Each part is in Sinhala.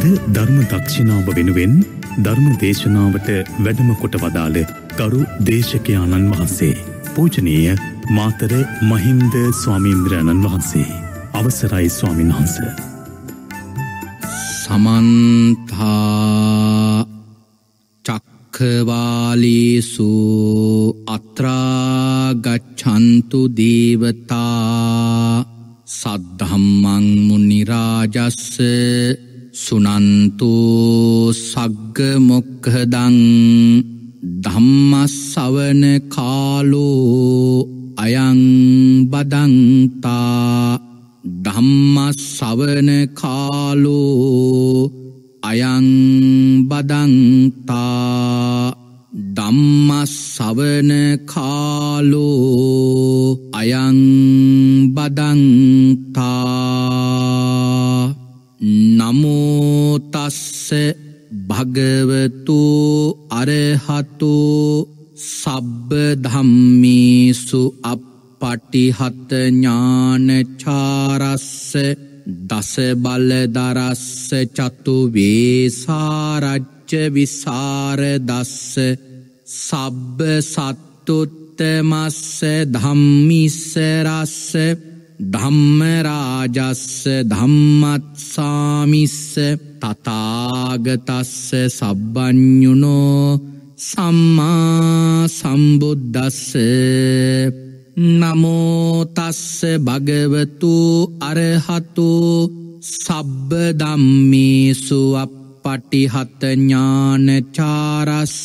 අද ධර්ම දක්ෂිනාව වෙනුවෙන් ධර්ම දේශනාවට වැඩම කොට වදාළ ගරු දේශකයාණන් වහන්සේ. පූජනීය මාතර මහින්ද ස්වාමීන්ද්‍රයණන් වහන්සේ. අවසරයි ස්වාමීන් වහන්ස. සමන්තා චක්කවාලේසු අත්‍රාගච්ඡන්තු දේවතා සද්ධම්මං මුනිරාජස්ස සුනන්තු සග්ග මොක්හදං ධම්මස්සවන කාලෝ අයං බදන්තා ධම්මස්සවන කාලෝ අයං බදන්තා ධම්මස්සවන කාලෝ අයං බදන්තා නමෝතස්ස භගවතු අරහතු සබ්බ ධම්මේසු අපපටිහත ඥානචාරස්ස දස බලදරස්ස චතු වේසාරච්ච විසාරදස්ස සබ්බ සත්තුත්තමස්ස ධම්මිස්සරස්ස ධම්මරාජස්ස ධම්මත්සාමිස්ස තතාගතස්ස සබ්බ්ඥුනෝ සම්මා සම්බුද්ධස්ස නමෝතස්ස භගවතු අරහතු සබ්බ දම්මේසු අප පටිහතඥානචාරස්ස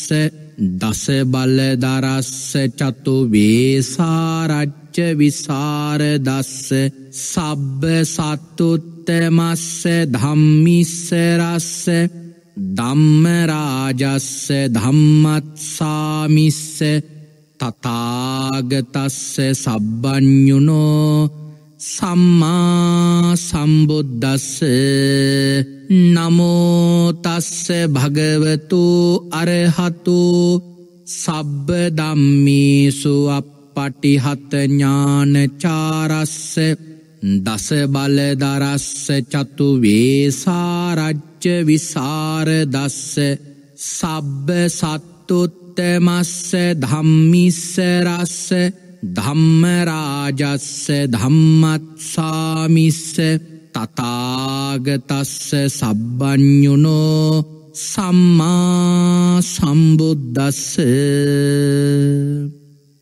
දස බලදරස්ස චතු වේසාරට්ට පච්ච විසාර දස්ස සබ්බ සත්තුත්තමස්ස ධම්මිස්සරස්ස ධම්මරාජස්ස ධම්මත්සාමිස්ස තතාගතස්ස සබ්බ්ඥුනෝ සම්මා සම්බුද්දස්ස නමෝතස්ස භගවතු අරහතු සබ්බ දම්මීසු අප පටිහත ඥානචාරස්ස දස බලදරස්ස චතු වේසාරච්ච විසාරදස්ස සබ්බ සත්තුත්තමස්ස ධම්මිස්සරස්ස ධම්මරාජස්ස ධම්මත්සාමිස්ස තතාගතස්ස සබ්බ්ඥුනෝ සම්මා සම්බුද්දස්ස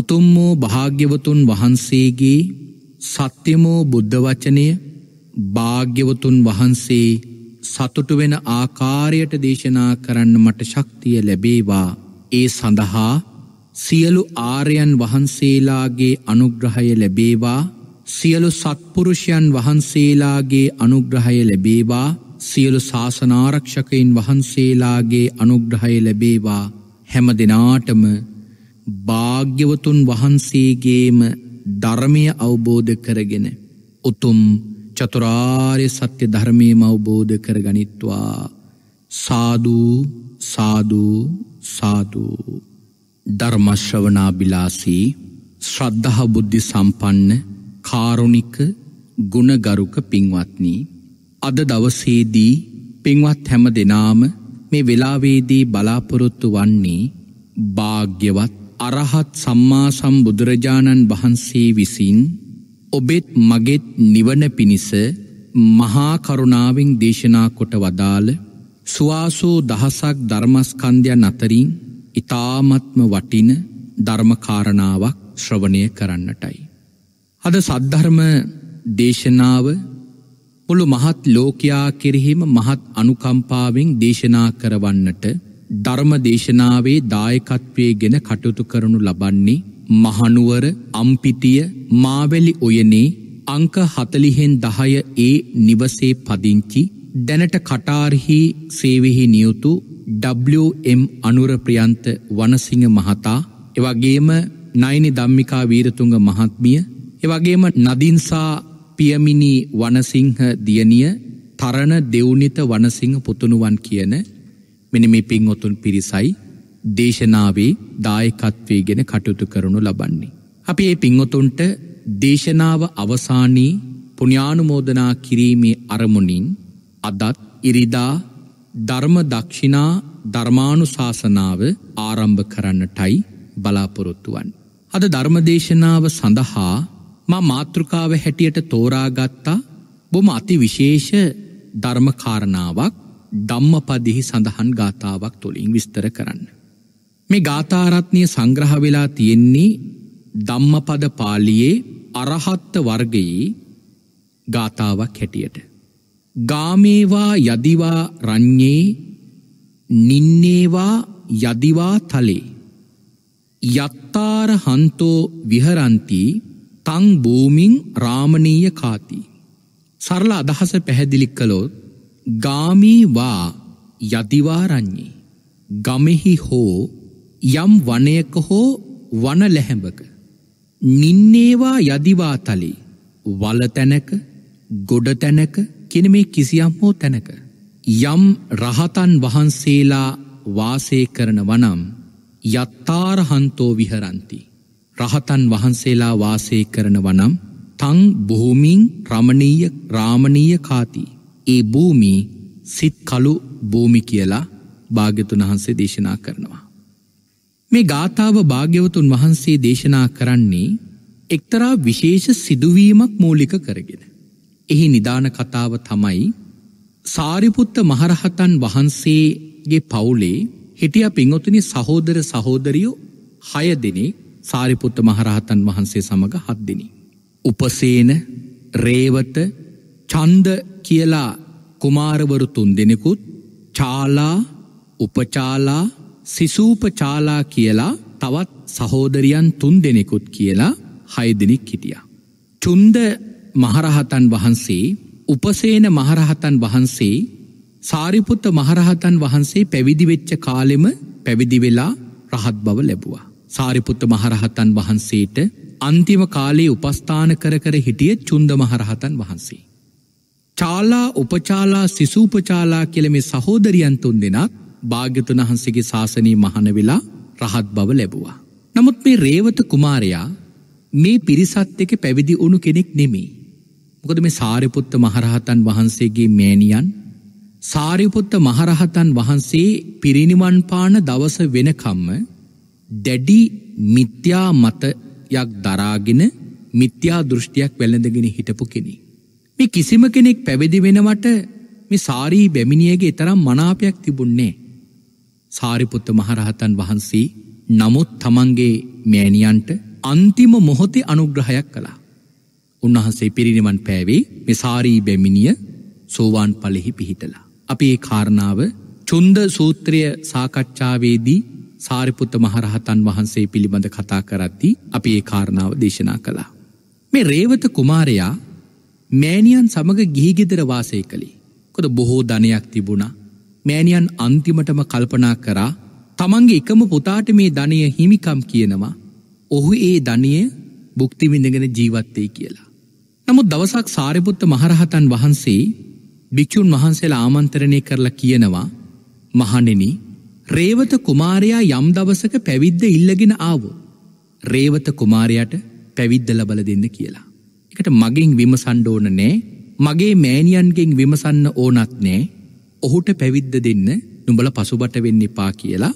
උතුම්මෝ භාග්‍යවතුන් වහන්සේගේ සත්‍යමෝ බුද්ධ වචනය භාග්‍යවතුන් වහන්සේ සතුටු වෙන ආකාරයට දේශනා කරන්න මට ශක්තිය ලැබේවා ඒ සඳහා සියලු ආර්යන් වහන්සේලාගේ අනුග්‍රහය ලැබේවා සියලු සත්පුරුෂයන් වහන්සේලාගේ අනුග්‍රහය ලැබේවා සියලු ශාසනාරක්ෂකයින් වහන්සේලාගේ අනුග්‍රහය ලැබේවා හැම දෙනාටම භාග්‍යවතුන් වහන්සේගේම ධර්මය අවබෝධ කරගෙන උතුම් චතුරාර්ය සත්‍ය ධර්මයම අවබෝධ කරගනිත්වා සාධූ සාධූ සාධූ ධර්මශ්‍රවනාබිලාසී ශ්‍රද්ධහ බුද්ධි සම්පන්න කාරුණික ගුණගරුක පින්වත්නී අද දවසේදී පින්වත් හැම දෙනාම මේ වෙලාවේදී බලාපොරොත්තු වන්නේ භාග්‍යවත් අරහත් සම්මා සම්බුදුරජාණන් වහන්සේ විසින් ඔබෙත් මගෙත් නිවන පිණිස මහා කරුණාවෙන් දේශනා කොට වදාළ සුවාසූ දහසක් ධර්මස්කන්ධයන් අතරින් ඉතාමත්ම වටින ධර්මකාරණාවක් ශ්‍රවණය කරන්නටයි. අද සද්ධර්ම දේශනාව මුළු මහත් ලෝකයා කෙරෙහිම මහත් අනුකම්පාවෙන් දේශනා කරවන්නට ධර්ම දේශනාවේ දායකත්වය ගෙන කටයුතු කරනු ලබන්නේ මහනුවර අම්පිටිය මාවැලි ඔයනේ අංක හතලිහෙන් දහය ඒ නිවසේ පදිංචි දැනට කටාර්හි සේවෙහි නියුතු WM අනුරප්‍රියන්ත වනසිංහ මහතා එවගේම නයිනි ධම්මිකා වීරතුංග මහත්මිය එවගේම නදින්සා පියමිනි වනසිංහ දියණිය තරණ දෙවුනිත වනසිංහ පුතුණුවන් කියන මෙන මේ පින්වොතුන් පිරිසයි දේශනාවේ දායකත්වය ගෙන කටයුතු කරනු ලබන්නේ. අපි ඒ පින්වොතුන්ට දේශනාව අවසානී පුුණ්‍යානුමෝදනා කිරීමේ අරමුණින් අදත් ඉරිදා ධර්ම දක්ෂිනා ධර්මානු ශාසනාව ආරම්භ කරන්නටයි බලාපොරොත්තුවන්. අද ධර්මදේශනාව සඳහා මා මාතෘකාව හැටියට තෝරාගත්තා බොම අති විශේෂ ධර්මකාරණාවක් ධම්මපදිහි සඳහන් ගාථාවක් තුළින් විස්තර කරන්න. මේ ගාථාරත්නය සංග්‍රහ වෙලා තියෙන්නේ ධම්මපද පාලියේ අරහත්ත වර්ගයේ ගාථාවක් හැටියට. ගාමේවා යදිවා රං්ඥේ නින්නේවා යදිවා තලේ. යත්තාර හන්තෝ විහරන්ති තං භූමිං රාමණීය කාති. සරල අදහස පැහැදිලි කළොත් ගාමීවා යතිවාරන්නේ ගමෙහි හෝ යම් වනයක හෝ වන ලැහැඹක නින්නේවා යදිවා තලේ වලතැනක ගොඩතැනක කෙන මේ කිසියම් හෝ තැනක යම් රහතන් වහන්සේලා වාසය කරන වනම් යත්තාරහන්තෝ විහරන්ති රහතන් වහන්සේලා වාසය කරන වනම් තං බොහොමින් රමණීය රාමණීය කාතිී ඒ භූමි සිත් කලු භූමි කියලා භාග්‍යතුන් වහන්සේ දේශනා කරනවා. මේ ගාථාව භාග්‍යවතුන් වහන්සේ දේශනා කරන්නේ එක්තරා විශේෂ සිදුවීමක් මූලික කරගෙන. එහි නිදාන කතාව තමයි සාරිපුත්ත මහරහතන් වහන්සේගේ පවුලේ හිටිය පිංගොතුනි සහෝදර සහෝදරියෝ හය දෙනෙක් සාරිපුත්ත මහරහතන් වහන්සේ සමඟ හත් දෙනි. උපසේන රේවත චන්ද කියලා කුමාරවරු තුන් දෙනෙකුත් චාලා උපචාලා සිසූපචාලා කියලා තවත් සහෝදරියන් තුන් දෙනෙකුත් කියලා හයදිනෙක් හිටිය. චුන්ද මහරහතන් වහන්සේ උපසේන මහරහතන් වහන්සේ සාරිපුත්ත මහරහතන් වහන්සේ පැවිදිවෙච්ච කාලෙම පැවිදිවෙලා රහත් බව ලැබවා. සාරිපුත්ත මහරහතන් වහන්සේට අන්තිම කාලේ උපස්ථාන කර කර හිටිය චුන්ද මහරහතන් වහන්සේ. චාලා උපචාලා සිසූපචාලා කෙළෙමෙ සහෝදරියන් තුන් දෙෙනත් භාග්‍යතුන් වහන්සගේ ශාසනී මහන වෙලා රහත් බව ලැබවා. නමුත් මේ රේවත කුමාරයා මේ පිරිසත් එක පැවිදි උුණු කෙනෙක් නෙමේ. මොකද මේ සාරිපුත්ත මහරහතන් වහන්සේගේ මෑනියන් සාරිපුත්ත මහරහතන් වහන්සේ පිරිනිවන් පාන දවස වෙනකම්ම දැඩි මිත්‍යා මතයක් දරාගෙන මිත්‍යා දෘෂ්ටියක් වැළඳගෙන හිටපු කෙනෙක්. මේ කිසිම කෙනෙක් පැවිදි වෙනවට මේ සාරී බැමිණියගේ තරම් මනාපයක් තිබුන්නේ. සාරිපුත්ත මහරහතන් වහන්සේ නමුත් තමන්ගේ මෑණියන්ට අන්තිම මොහොතේ අනුග්‍රහයක් කළා. උන්වහන්සේ පිරිනිවන් පෑවේ මේ සාරී බැමිණිය සෝවාන් ඵලෙහි පිහිටලා. අපි ඒ කාරණාව චුන්ද සූත්‍රය සාකච්ඡාවේදී සාරිපුත්ත මහරහතන් වහන්සේ පිළිබඳ කතා කරද්දී අපි ඒ කාරණාව දේශනා කළා. මේ රේවත කුමාරයා මෑනියන් සමඟ ගිහිගෙදර වාසය කළේ. කොද බොහෝ ධනයක් තිබුණා. මෑනියන් අන්තිමටම කල්පනා කරා තමන්ගේ එකම පුතාට මේ ධනය හිමිකම් කියනවා ඔහු ඒ ධනය බුක්තිවිඳගෙන ජීවත්තේ කියලා. නමුත් දවසක් සාරිපුත්ත මහරහතන් වහන්සේ භික්‍ෂූන් වහන්සේලා ආමන්තරණය කරලා කියනවා මහනෙන රේවත කුමාරයා යම් දවසක පැවිද්ද ඉල්ලගෙන ආවෝ. රේවත කුමාරයට පැවිද්ද ලබල දෙන්න කියලා. එකට මගෙන් විමසන්ඩ ඕන නෑ මගේ මෑනියන්ගෙන් විමසන්න ඕනත් නෑ ඔහුට පැවිද්ද දෙන්න නුඹල පසුබට වෙන්න එපා කියලා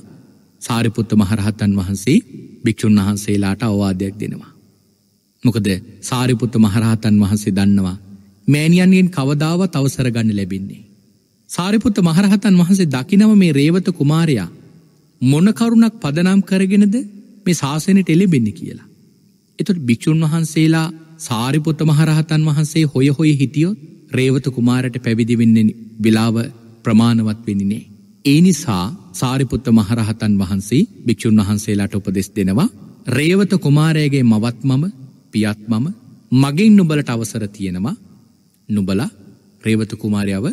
සාරිපුත්ත මහරහතන් වහන්සේ භික්‍ෂූන් වහන්සේලාට අවවාදයක් දෙනවා. මොකද සාරිපුත්ත මහරහතන් වහන්සේ දන්නවා මෑනියන්ගෙන් කවදාව තවසරගන්න ලැබින්නේ. සාරිපුත්ත මහරහතන් වහන්සේ දකිනව මේ රේවත කුමාරයා මොනකරුණක් පදනම් කරගෙනද මේ ශාසනයට එලෙබෙන්න කියලා. එතුට භික්‍ෂූන් වහන්සේලා සාරිපුත්ත මහරහතන් වහන්සේ හොය හොය හිටියොත් රේවත කුමාරට පැවිදිවෙන්නෙන වෙලාව ප්‍රමාණවත් වෙනිනේ. ඒ නිසා සාරිපුත්ත මහරහතන් වහන්සේ භික්‍ෂූන් වහන්සේලාට උපදෙස් දෙනවා රේවත කුමාරයගේ මවත් මම පියත් මම මගින් නුබලට අවසර තියෙනවා නුබල රේවත කුමාරයාව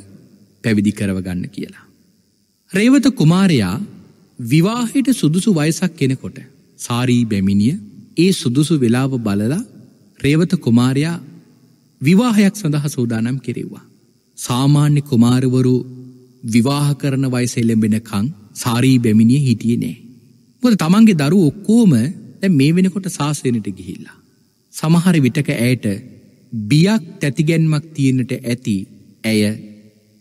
පැවිදි කරවගන්න කියලා. රේවත කුමාරයා විවාහයට සුදුසු වයසක් කෙනකොට සාරී බැමිණිය ඒ සුදුසු වෙලාව බලලා රේවත කුමාරයා විවාහයක් සඳහා සූදානම් කිරෙව්වා. සාමාන්‍ය කුමාරවරු විවාහ කරන වයිස එළඹෙනකං සාරී බැමිණිය හිටියේ නෑ. මොද තමන්ගේ දරු ඔක්කෝම දැ මේ වෙනකොට ශාසනයට ගිහිල්ලා. සමහර විටක ඇයට බියක් තැතිගැන්මක් තියෙනට ඇති ඇය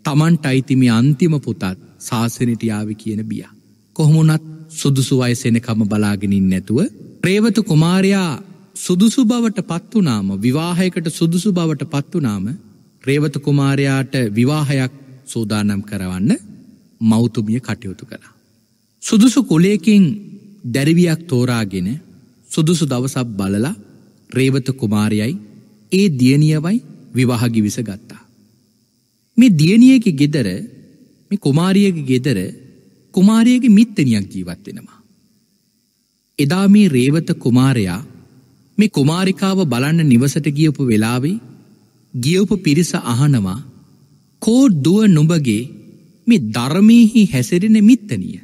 තමන්ට අයිතිමි අන්තිම පුතත් ශාසනටයාව කියන බිය. කොහොමුණත් සුදුසු වයසෙනකම බලාගෙනින් නැතුව ප්‍රේවතු කුමාරයා සුදුසු බවට පත්වනාම විවාහයකට සුදුසු බවට පත්වනාම රේවත කුමාරයාට විවාහයක් සූදානම් කරවන්න මෞතුමිය කටයුතු කළා. සුදුසු කොලේකින් දැරිවියක් තෝරාගෙන සුදුසු දවසක් බලලා රේවත කුමාරයයි ඒ දියනියවයි විවාහගිවිස ගත්තා. මේ දියනියකි ගෙදර මේ කුමාරියක ගෙදර කුමාරියගේ මිත්තනියක් ජීවත් වෙනවා. එදා මේ රේවත කුමාරයා මේ කුමාරිකාව බලන්න නිවසට ගියපු වෙලාවේ ගියවපු පිරිස අහනවා කෝඩ්දුව නුඹගේ මේ ධර්මයහි හැසිරෙන මිත්තනිය.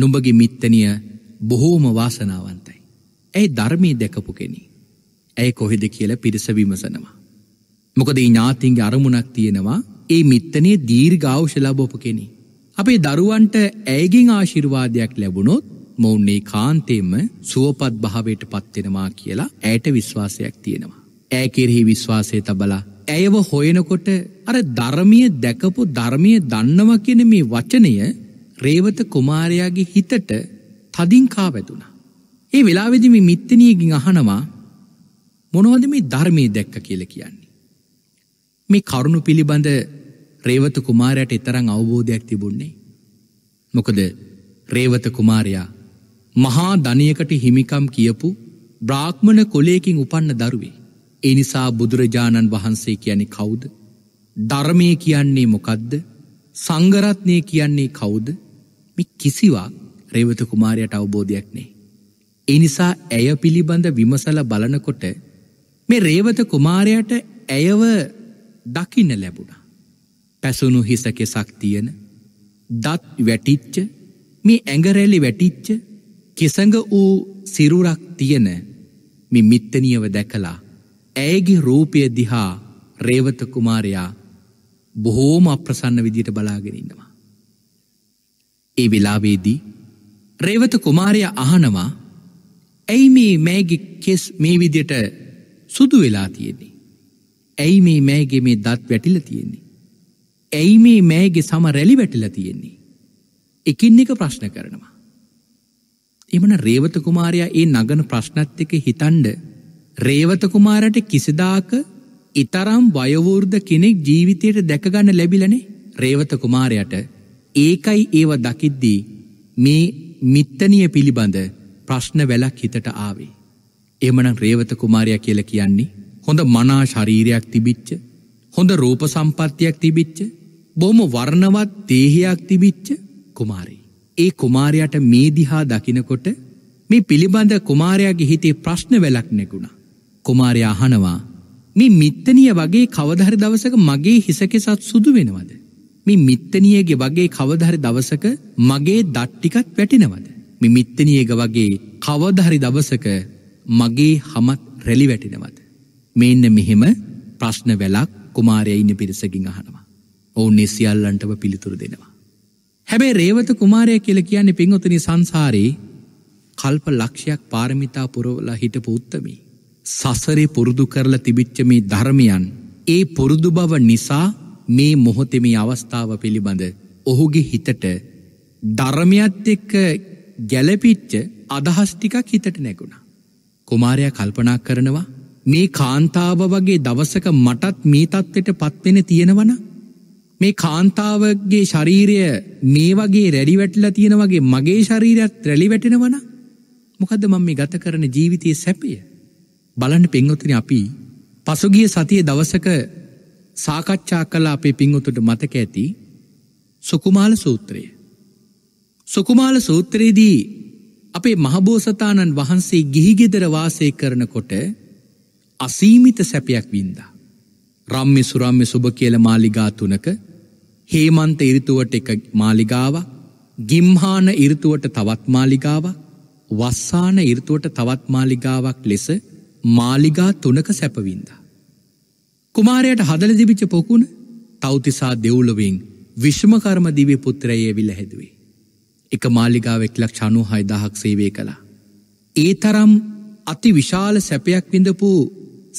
නුඹගේ මිත්තනිය බොහෝම වාසනාවන්තයි. ඇයි ධර්මී දැකපු කෙනෙ. ඇයි කොහෙද කියල පිරිස විමසනවා. මොකද ඥාතින්ගේ අරමුණක් තියෙනවා ඒ මිත්තනේ දීර්ඝාවශ ලබෝපු කෙනෙ. අපේ දරුවන්ට ඇයගෙන් ආශිර්වාදයක් ලැබුණොත් මොවුන්නේ කාන්තේම සුවපත් භාවයට පත්වෙනවා කියලා ඇයට විශ්වාසයක් තියෙනවා. ඇ කෙරෙහි විශ්වාසය තබලා ඇයව හොයනකොට අර ධර්මය දැකපු ධර්මය දන්නවා කියන මේ වචනය රේවත කුමාරයාගේ හිතට තදින්කා වැදුනා. ඒ වෙලාවෙදිම මිත්තනියගින් අහනවා මොනවද මේ ධර්මය දැක්ක කියල කියන්නේ. මේ කරුණු පිළිබඳ රේවත කුමාරයට එතරං අවබෝධයක් තිබුන්නේ. මොකද රේවත කුමාරයා මහා ධනයකට හිමිකම් කියපු බ්‍රාහ්මණ කොලයකින් උපන්න දරුවේ. එනිසා බුදුරජාණන් වහන්සේ කියන්නේ කවුද. ධර්මය කියන්නේ මොකද්ද සංගරත්නය කියන්නේ කවුද මි කිසිවා රේවත කුමාරයට අවබෝධයක් නේ. එනිසා ඇය පිළිබඳ විමසල බලනකොට මේ රේවත කුමාරයට ඇයව දකින්න ලැබුණා. පැසුණු හිසකෙසක් තියෙන දත් වැටිච්ච මේ ඇඟරැලි වැටිච්ච කෙසඟ වූ සිරුරක් තියෙන මිමිත්තනියව දැකලා ඇයගේ රූපය දිහා රේවත කුමාරයා බොහෝම අප්‍රසන්න විදියට බලාගෙනන්නවා. ඒ වෙලාවේදී රේවත කුමාරයා අහනවා ඇයි මේ මෑගේ කෙස් මේ විදියට සුදු වෙලා තියෙන්නේ. ඇයි මේ මෑගේ මේ දත් වැටිල තියෙන්නේ. ඇයි මේ මෑගේ සම රැලි වැටිල තියෙන්නේ. එකින් එක ප්‍රශ්න කරනවා. එමන රේවත කුමාරයා ඒ නගන ප්‍රශ්නත් එක හිතන්ඩ රේවත කුමාරට කිසිදාක ඉතරම් වයවෘර්ධ කෙනෙක් ජීවිතයට දැකගන්න ලැබිලනේ රේවත කුමාරයට ඒකයි ඒව දකිද්දී මේ මිත්තනිය පිළිබඳ ප්‍රශ්න වැලක් හිතට ආවේ. එමනම් රේවත කුමාරයා කියල කියන්නේ හොඳ මනා ශරීරයක් තිබිච්ච හොඳ රූප සම්පත්තියක් තිබිච්ච බොහොම වර්ණවත් දේහයක් තිබිච්ච කුමාරී. ඒ කුමාරයට මේ දිහා දකිනකොට මේ පිළිබඳ කුමාරයාගේ හිතේ ප්‍රශ්න වැලක් නැගුණා. කුමාරයා අහනවා මේ මිත්තනිය වගේ කවදහරි දවසක මගේ හිසකෙසත් සුදු වෙනවද. මේ මිත්තනියගේ වගේ කවදහරි දවසක මගේ දට්ටිකත් වැටෙනවද. මේ මිත්තනියග වගේ කවදහරි දවසක මගේ හමත් රැලි වැටෙනවද. මෙන්න මෙහෙම ප්‍රශ්න වැලක් කුමාරය ඉන්න පිරිසකින් අහනවා. ඔවුන් නෙසිියල්ලන්ටව පිළිතුරු දෙනවා. හැබැයි රේවත කුමාරය කියල කියන්නේ පින්වතනි සංසාරයේ කල්ප ලක්ෂයක් පාරමිතා පුරවලා හිටපු උත්තමි. සසරේ පුරුදු කරලා තිබිච්ච මේ ධර්මයන් ඒ පුරුදු බව නිසා මේ මොහොතෙම අවස්ථාව පිළිබඳ ඔහුගේ හිතට ධර්මයත් එක්ක ගැලපිච්ච අදහස්ටිකක් හිතට නැගුණා. කුමාරයා කල්පනා කරනවා මේ කාන්තාව වගේ දවසක මටත් මේ තත්ත්වයට පත්වෙන තියෙනවන මේ කාන්තාවගේ ශරීරය මේ වගේ රැඩිවැටලා තියෙන වගේ මගේ ශරීරයත් රැලි වැටෙනවන මොකද මම මේ ගත කරන ජීවිතය සැපය බලන්න පෙන්වතින අපි පසුගිය සතිය දවසක සාකච්ඡා කලා අපේ පින්වතුට මතක ඇති සුකුමාල සූත්‍රය සුකුමාල සූත්‍රයේදී අපේ මහබෝසතාණන් වහන්සේ ගිහිගෙදර වාසය කරනකොට අසීමිත සැපයක් වින්දා රම්මි සුරම්මි සුභ කියල මාලිගා තුනක හේමන්ත ඉරිතුවට එක මාලිගාව ගිම්හාන ඉරිතුවට තවත් මාලිගාව වස්සාන ඉරිතුවට තවත් මාලිගාවක් ලෙස මාලිගා තුනක සැපවින්ද. කුමාරයට හදල දිවිච්ච පොකුණ තෞතිසා දෙව්ලොවෙන් විශ්මකර්ම දිවේ පුත්‍රයේ විල හැදුවේ. එක මාලිගාවෙක් ලක් ෂනු හයිදහක් සේවය කළා. ඒ තරම් අති විශාල සැපයක් විඳපු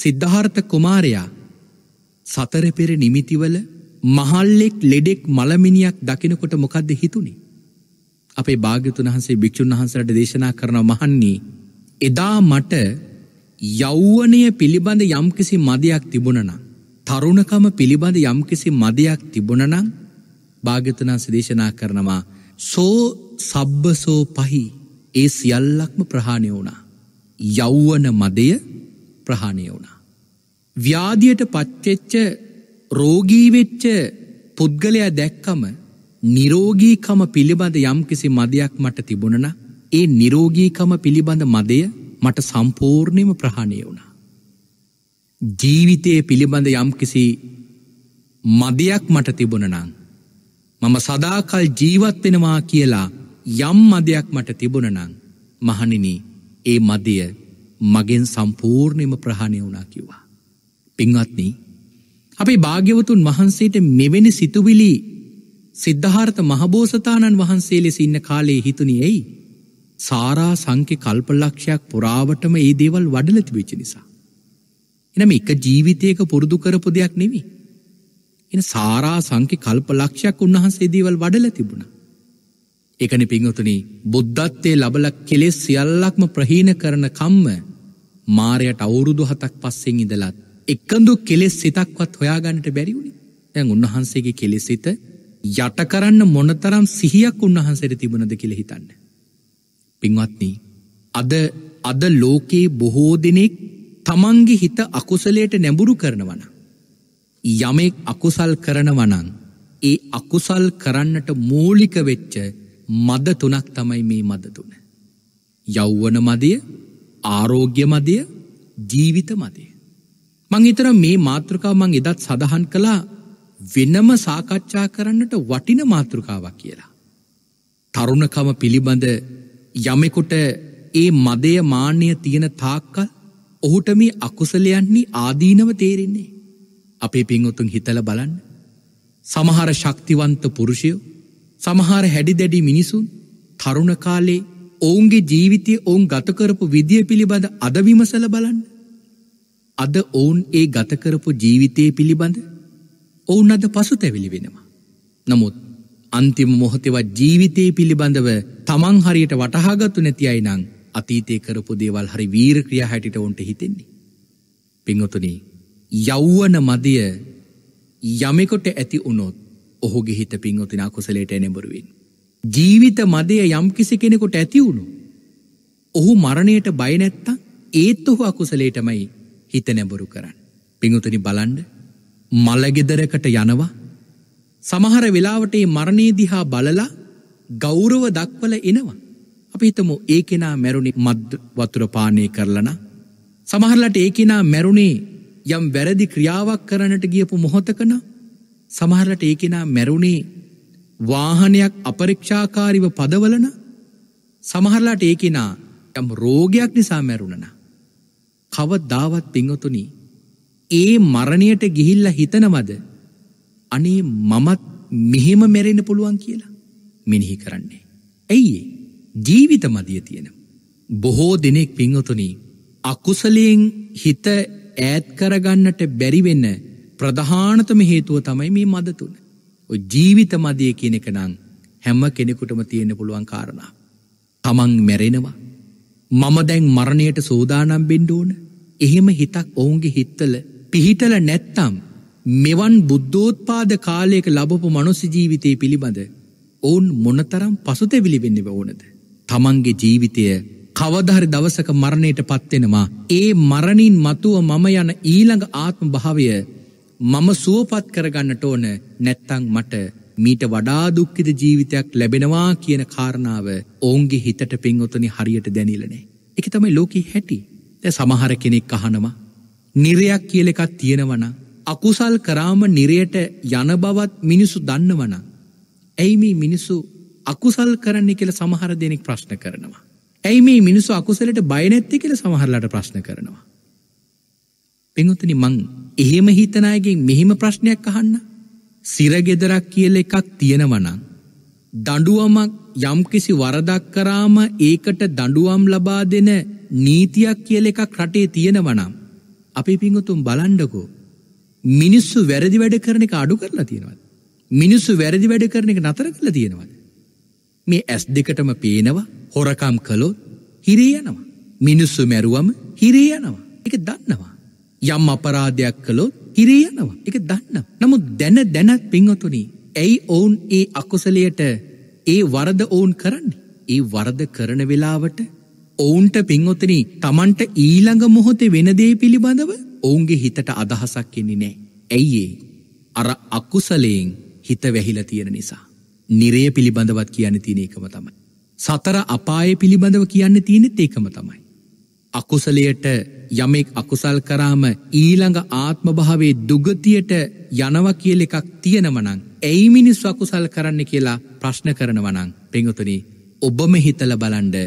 සිද්ධහර්ථ කුමාරයා සතරපෙර නිමිතිවල මහල්ලෙක් ලෙඩෙක් මළමිනියක් දකිනකොට මොකක්ද හිතුණි. අපේ භාග්‍යතුන් වහන්සේ භික්‍ෂූන් වහන්සට දේශනා කරන මහන්නේ. එදා මට යෞවනය පිළිබඳ යම්කිසි මදයක් තිබුණනම්. තරුණකම පිළිබඳ යම්කිසි මදයක් තිබුණනං භාග්‍යතුනාන්ස දේශනා කරනවා. සෝ සබ්බසෝ පහි ඒ සියල්ලක්ම ප්‍රහාණය වුණා. යෞවන මදය ප්‍රහාණය වුණා. ව්‍යාධියට පත්වෙච්ච රෝගීවෙච්ච පුද්ගලයා දැක්කම නිරෝගීකම පිළිබඳ යම්කිසි මදයක් මට තිබුණන ඒ නිරෝගීකම පිළිබඳ මදය මට සම්පූර්ණයම ප්‍රහණය වුණ. ජීවිතය පිළිබඳ යම්කිසි මදයක් මට තිබුණනං. මම සදාකල් ජීවත්වෙනවා කියලා යම් මදයක් මට තිබුණනං මහනිනි ඒ මදය මගෙන් සම්පූර්ණයම ප්‍රහණය වුණා කිවා. පින්වත්නී අපේ භාග්‍යවතුන් වහන්සේට මෙවැනි සිතුවිලි සිද්ධාර්ථ මහබෝසතාණන් වහන්සේ ලෙස ඉන්න කාලේ හිතුනේ ඇයි සාරා සංඛ්‍ය කල්පලක්ෂයක් පුරාවටම ඒ දේවල් වඩල තිබෙච්ච නිසා එනම එක ජීවිතයක පුරුදු කරපු දෙයක් නෙවෙයි එන සාරා සංඛ්‍ය කල්පලක්ෂයක් උන්වහන්සේ දේවල් වඩල තිබුණා ඒකනි පිංගුතුනි බුද්ධත්වයේ ලබල කෙලෙස් සියල්ලක්ම ප්‍රහීන කරන කම්ම මාරයට අවුරුදු හතක් පස්සෙන් ඉඳලත් එකඳු කෙලෙස් සිතක්වත් හොයාගන්නට බැරිවුණි තැන් උන්වහන්සේගේ කෙලෙසිත යට කරන්න මොනතරම් සිහියක් උන්වහන්සේට තිබුණද කෙළ හිතන්න. පින්වත්නී අද අද ලෝකයේ බොහෝ දෙනෙක් තමන්ගෙ හිත අකුසලයට නැඹුරු කරනවන. යමෙක් අකුසල් කරනවනං ඒ අකුසල් කරන්නට මූලික වෙච්ච මද තුනක් තමයි මේ මද තුන. යෞවන මදය ආරෝග්‍ය මදය ජීවිත මදය. මංහිතර මේ මාතෘකාව මං එදත් සඳහන් කළා වෙනම සාකච්ඡා කරන්නට වටින මාතෘකාවක් කියලා. තරුණකම පිළිබඳ යමෙකුට ඒ මදය මාන්‍යය තියෙන තාක්කල් ඔහුට මේ අකුසලයන්නේ ආදීනව තේරෙන්නේ. අපේ පින්වතුන් හිතල බලන්න. සමහර ශක්තිවන්ත පුරුෂයෝ සමහර හැඩිදැඩි මිනිසුන් තරුණ කාලේ ඔවුන්ගේ ජීවිතය ඔවුන් ගතකරපු විදිය පිළිබඳ අදවිමසල බලන්න. අද ඔවුන් ඒ ගතකරපු ජීවිතය පිළිබඳ ඔවුන් අද පසුතැවිලි වෙනවා. නමුත් අන්තිම මොහොතෙවත් ජීවිතය පිළිබඳව තමන් හරියට වටහාගත්තු නැති අයිනං අතීතය කරපු දේවල් හරි වීරක්‍රිය හැටිට ඔොන්ට හිතෙන්නේ. පිංහතුනී යෞවන මදිය යමෙකොට ඇති උනොත් ඔහුගේ හිත පින්වතිනා කුසලට එනෙබරුවෙන්. ජීවිත මදය යම්කිසි කෙනෙකොට ඇති වුණු. ඔහු මරණයට බයනැත්තා ඒත් ඔහු අකුසලේටමයි හිත නැබුරු කරන්න. පිංහතුනි බලන්ඩ මලගෙදරකට යනවා සමහර වෙලාවට මරණේ දිහා බලලා ගෞරව දක්වල එනවා. අපි හිතම ඒ කෙනා මැරුණි මද් වතුර පානය කරලන සමහරලට ඒ කෙනා මැරුණේ යම් වැරදි ක්‍රියාවක් කරනට ගියපු මොහොතකන සමහරලට ඒ කෙනා මැරුණේ වාහනයක් අපරික්ෂාකාරිව පදවලන සමහරලාට ඒ කෙනා යම් රෝගයක් නිසා මැරුණනා කවදාවත් පිංහතුනි ඒ මරණයට ගිහිල්ල හිතනවද අනේ මමත් මෙහෙම මැරෙන පුළුවන් කියලා මිනිහි කරන්නේ. ඇයි ජීවිත මදිය තියෙන. බොහෝ දෙනෙක් පිංහතුනි අකුසලයෙන් හිත ඈත් කරගන්නට බැරිවෙන්න ප්‍රධානතම හේතුව තමයි මේ මදතුන. ජීවිත මදිය කියනෙක නං හැම්ම කෙනෙකුටම තියෙන පුළුවන් කාරණා. තමන් මැරෙනවා මම දැන් මරණයට සෝදානම් බෙන්ඩ ඕන එහෙම හිතක් ඔවුන්ගේ හිත්තල පිහිටල නැත්තම් මෙවන් බුද්ධෝත්පාද කාලයක ලබපු මනුස්ස ජීවිතය පිළිබඳ ඔවුන් මොනතරම් පසුතැවිලි වෙන්නව ඕනද. තමන්ගේ ජීවිතය කවදහරි දවසක මරණයට පත්වෙනවා ඒ මරණින් මතුව මම යන ඊළඟ ආත්ම භාවය මම සුවපත් කරගන්නට ඕන නැත්තං මට මීට වඩා දුක්ඛිත ජීවිතයක් ලැබෙනවා කියන කාරණාව ඔවුන්ගේ හිතට පින්වතුනි හරියට දැනිලනේ. ඒක තමයි ලෝකේ හැටි. දැන් සමහර කෙනෙක් අහනවා නිරයක් කියලා එකක් තියෙනවනම් අකුසල් කරාම නිරයට යන බවත් මිනිසු දන්නවනම් ඇයි මේ මිනිසු අකුසල් කරන්නේ කියලා සමහර දෙනෙක් ප්‍රශ්න කරනවා. ඇයි මේ මිනිස්සු අකුසලට බය නැත්තේ කියලා සමහරලාට ප්‍රශ්න කරනවා. පින්වතුනි මං එහෙම හිතන අයගෙන් මෙහෙම ප්‍රශ්නයක් අහන්න. සිරගෙදරක් කියල එකක් තියෙනවනං. දඩුවමක් යම්කිසි වරදක් කරාම ඒකට දඩුවම් ලබා දෙන නීතියක් කියල එකක් රටේ තියෙනවනම්. අපි පිංගුතුම් බලන්ඩකෝ. මිනිස්සු වැරදි වැඩ කරන එක අඩු කරලා තියෙනවද. මිනිස්සු වැරදි වැඩ කරන එක නතර කළ තියෙනවද. මේ ඇස් දෙකටම පේනවා හොරකම් කළොත් හිරේයනවා. මිනිස්සු මැරුවම හිරේයනවා එක දන්නවා. යම් අපරාධයක් කළොත් හිරේ යනවා එක දන්න. නමුත් දැන දැනත් පිංහතුනි. ඇයි ඔවුන් ඒ අකුසලයට ඒ වරද ඔවුන් කරන්නේ. ඒ වරද කරන වෙලාවට ඔවුන්ට පින්වතන තමන්ට ඊළඟ මොහොතේ වෙනදේ පිළිබඳව ඔවුන්ගේ හිතට අදහසක් කෙන්නේ නෑ. ඇයිඒ අර අක්කුසලයෙන් හිත වැහිල තියෙන නිසා. නිරේ පිළිබඳවත් කියන්න තියෙන ඒකම තමයි. සතර අපාය පිළිබඳව කියන්න තියෙනෙත් ඒකම තමයි. අකුසලයට යමෙක් අකුසල් කරාම ඊළඟ ආත්මභාවේ දුගතියට යනව කියල එකක් තියෙනවනං. ඇයි මිනිස් වකුසල් කරන්න කියලා ප්‍රශ්න කරනවනං පෙංගතුනි ඔබම හිතල බලන්ඩ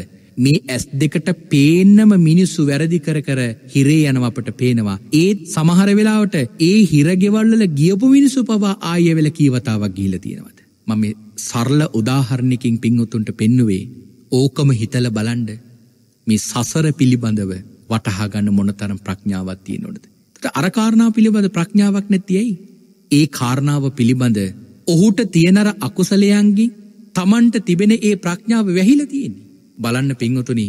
මේ ඇස් දෙකට පේන්නම මිනිස්සු වැරදි කර කර හිරේ යනව අපට පේනවා. ඒත් සමහර වෙලාවට ඒ හිරගෙවල්ල ගියපු මිනිසු පවා ආයවෙල කීවතාවක් ගීල තියෙනවද. මම සරල උදාහරණකින් පින්වතුන්ට පෙන්නුවේ ඕකම හිතල බලන්ඩ මේ සසර පිළිබඳව වටහාගන්න මොනතරම් ප්‍රඥාවත් තියෙනොටද. ට අරකාරණාව පිළිබඳ ප්‍රඥාවක් නැතියයි. ඒ කාරණාව පිළිබඳ ඔහුට තියෙනර අකුසලයන්ගේ තමන්ට තිබෙන ඒ ප්‍රඥාව වැහිල තියෙන්නේ. බලන්න පිංවතුනි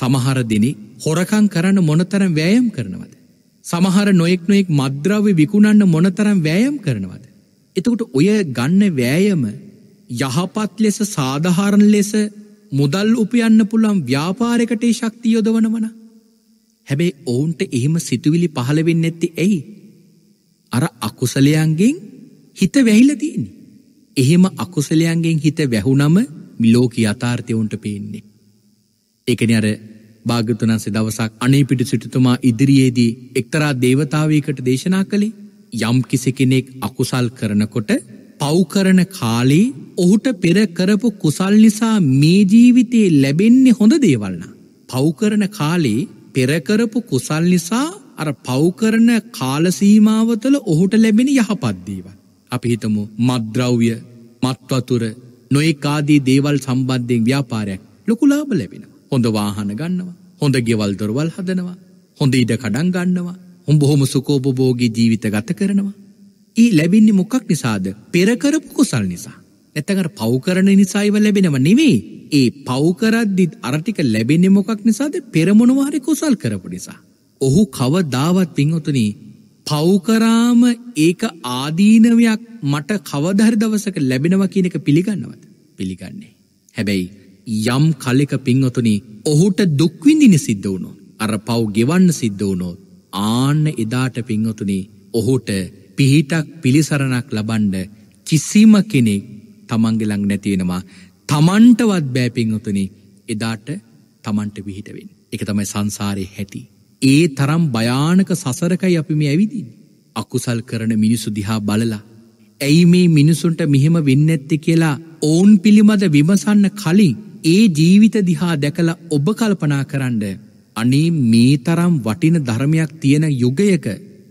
සමහර දෙනෙ හොරකං කරන්න මොනතරම් වෑයම් කරනවද. සමහර නොයෙක් නොයෙක් මද්‍රාව විකුණන්න මොනතරම් වෑයම් කරනවද. එතකට ඔය ගන්න වෑයම යහපත් ලෙස සාධහාරණ ලෙස මුදල් උපයන්න පුළන් ව්‍යාපාරකටේ ශක්ති යොදවනවන. හැබැයි ඔවුන්ට එහෙම සිතුවිලි පහළවෙන්න ඇත්ති ඇයි. අර අකුසලයන්ගෙන් හිත වැහිලතියන්නේ. එහෙම අකුසලයන්ගෙන් හිත වැැහුනම මිලෝක අතාර්ථයවුන්ට පේන්නේ. ඒකන අර භාගතුනන්ස දවසක් අනේ පිටි සිටතුමා ඉදිරියේදී එක්තරා දේවතාවයකට දේශනා කළේ යම් කිසි කෙනෙක් අකුසල් කරනකොට පව්කරන කාලේ ඔහුට පෙරකරපු කුසල් නිසා මේ ජීවිතයේ ලැබෙන්නේ හොඳ දේවල්න. පව්කරන කාලේ පෙරකරපු කුසල් නිසා අර පව්කරන කාලසීමාවතල ඔහුට ලැබෙන යහපත්දේව. අපි හිතමු මද්‍රව්‍ය මත්වතුර නොඒකාදී දේවල් සම්බන්ධයෙන් ව්‍යාපාරයක් ලොකුලාබ ලැබෙන. හොඳ වාහන ගන්නවා. හොඳ ගෙවල්දොරවල් හදනවා. හොඳ ඉඩ කඩන් ගන්නවා. හොඹ හොම සුකෝපබෝගී ජීවිත ගත කරනවා. ඒ ලැබෙන්නේ මොකක් නිසාද? පෙර කරපු කුසල් නිසා. නැත්තම් අර පව් කරන නිසා ඒව ලැබෙනව නෙමෙයි. ඒ පව් කරද්දිත් අර ටික ලැබෙන්නේ මොකක් නිසාද? පෙර මොනවා හරි කුසල් කරපු නිසා. ඔහු කවදාවත් පින්වතුනි පව්කරාම ඒක ආදීනවයක් මට කවදර දවසක ලැබෙනව කියන එක පිළිගන්නවද පිළිගන්නේ. හැබැයි යම් කලෙක පින්වතුනි ඔහුට දුක්විඳින සිද්ධ වුණු. අර පව් ගෙවන්න සිද්ධ වුණෝ ආන්න එදාට පින්වතුනි ඔහුට පිහිටක් පිළිසරණක් ලබන්ඩ කිසිම කෙනෙක් තමන්ගෙලං නැතියෙනවා තමන්ටවත් බෑපිංහතුනි එදාට තමන්ට විහිටවෙන් එක තමයි සංසාරය හැටි. ඒ තරම් භයානක සසරකයි අපි මේ ඇවිදින්. අකුසල් කරන මිනිසු දිහා බලලා. ඇයි මේ මිනිසුන්ට මෙහෙම වෙන්නඇත්ති කියලා ඔවුන් පිළිමද විමසන්න කලින් ඒ ජීවිත දිහා දැකලා ඔබ කල්පනා කරන්න අනේ මේ තරම් වටින ධර්මයක් තියෙන යුගයක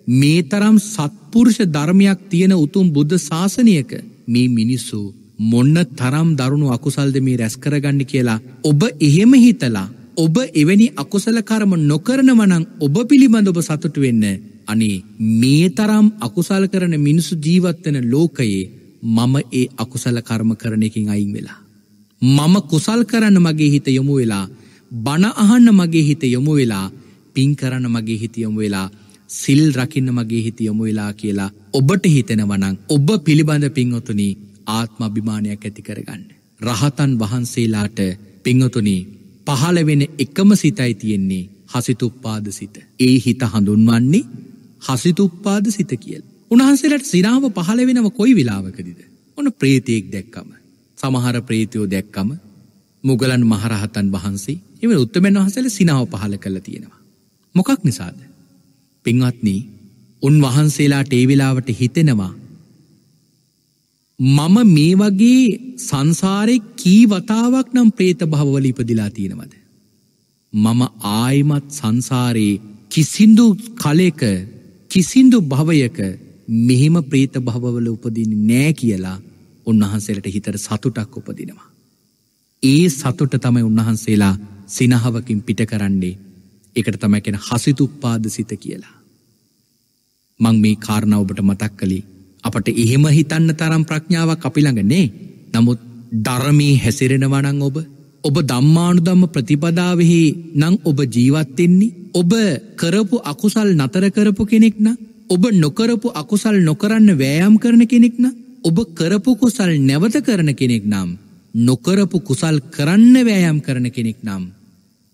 මේ තරම් සත්පුරුෂ ධර්මයක් තියෙන උතුම් බුද්ධ ශාසනයක මේ මිනිස්සු මොන්න තරම් දරුණු අකුසල්ද මේ රැස්කරගන්න කියලා ඔබ එහෙම හිතලා ඔබ එවැනි අකුසල කරම නොකරනවනං ඔබ පිළිබඳ ඔබ සතුටු වෙන්න අනේ මේ තරම් අකුසල් කරන මිනිසු ජීවත්වන ලෝකයේ මම ඒ අකුසල කර්ම කරන එකින් අයින් වෙලා. මම කුසල් කරන්න මගේ හිත යොමු වෙලා බණ අහන්න මගේ හිත යොමු වෙලා පින් කරන්න මගේ හිත යොමු වෙලා සිල් රකින්න මගේ හිත යොමු වෙලා කියලා ඔබට හිතෙනවනං ඔබ පිළිබඳ පින්වතුනි ආත්ම අභිමානයක් ඇති කරගන්න. රහතන් වහන්සේලාට පිංහතුනි පහළවෙන එකම සිතයි තියෙන්නේ හසිතුප්පාද සිත. ඒ හිත හඳුන්වන්නේ හසිතුප්පාද සිත කියල්. උන්හන්සේලට සිරාව පහළ වෙනව කොයි විලාවකදිද. ඕන ප්‍රේතියෙක් දැක්කම. සමහර ප්‍රේතියෝ දැක්කම මුගලන් මහරහතන් වහන්සේ එම උත්තමන් වහසල සිනාව පහළ කළ තියෙනවා. මොකක් නිසාද. පින්වත්නී උන්වහන්සේලාට ඒවෙලාවට හිතෙනවා. මම මේ වගේ සංසාරය කී වතාවක් නම් ප්‍රේත භවවල ඉපදිලා තියෙනවද. මම ආයිමත් සංසාරයේ කිසිදු කලෙක කිසිදු භවයක මෙහෙම ප්‍රේත භවවල උපදින නෑ කියලා උන්වහන්සේලට හිතට සතුටක් උපදිනවා. ඒ සතුට තමයි උන්වහන්සේලා සිනහවකින් පිට කරන්නේ එකට තමයි කෙන හසිතුප්පාද සිත කියලා. මං මේ කාරණ ඔබට මතක් කළේ අපට එහෙම හිතන්න තරම් ප්‍රඥාවක් අපි ළඟනේ නමුත් ධර්මී හැසිරෙනවනං ඔබ ඔබ දම්මානුදම්ම ප්‍රතිපදාවහි නං ඔබ ජීවත්වෙෙන්නේ ඔබ කරපු අකුසල් නතර කරපු කෙනෙක්න ඔබ නොකරපු අකුසල් නොකරන්න වෑයම් කරන කෙනෙක්න ඔබ කරපු කුසල් නැවත කරන කෙනෙක් නම් නොකරපු කුසල් කරන්න වෑයම් කරන කෙනෙක් නම්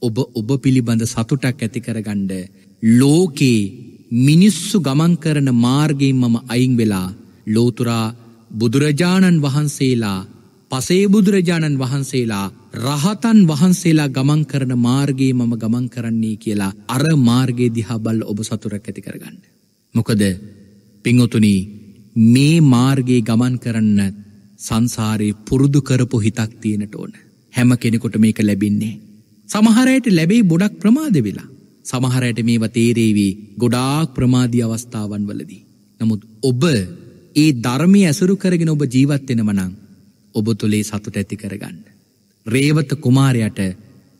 ඔබ ඔබ පිළිබඳ සතුටක් ඇතිකරගණ්ඩ ලෝකේ මිනිස්සු ගමන් කරන මාර්ගයෙන් මම අයින් වෙලා ලෝතුරා බුදුරජාණන් වහන්සේලා පසේ බුදුරජාණන් වහන්සේලා රහතන් වහන්සේලා ගමන් කරන මාර්ගයේ මම ගමන් කරන්නේ කියලා අර මාර්ගයේ දිහා බල් ඔබ සතුරක් ඇති කරගන්න. මොකද පිංඔතුනි මේ මාර්ගයේ ගමන් කරන්න සංසාරයේ පුරුදු කරපු හිතක් තියෙනට ඕන. හැම කෙනෙකොට මේක ලැබින්නේ. සමහරයට ලැබෙයි බොඩක් ප්‍රමාද වෙලා. සමහරයට මේවා තේරේවී ගොඩාක් ප්‍රමාධී අවස්ථාවන් වලදී. නමුත් ඔබ ඒ ධර්මය ඇසුරු කරගෙන ඔබ ජීවත්වෙනවනං ඔබ තුළේ සතුට ඇති කරගන්න. රේවත කුමාරයට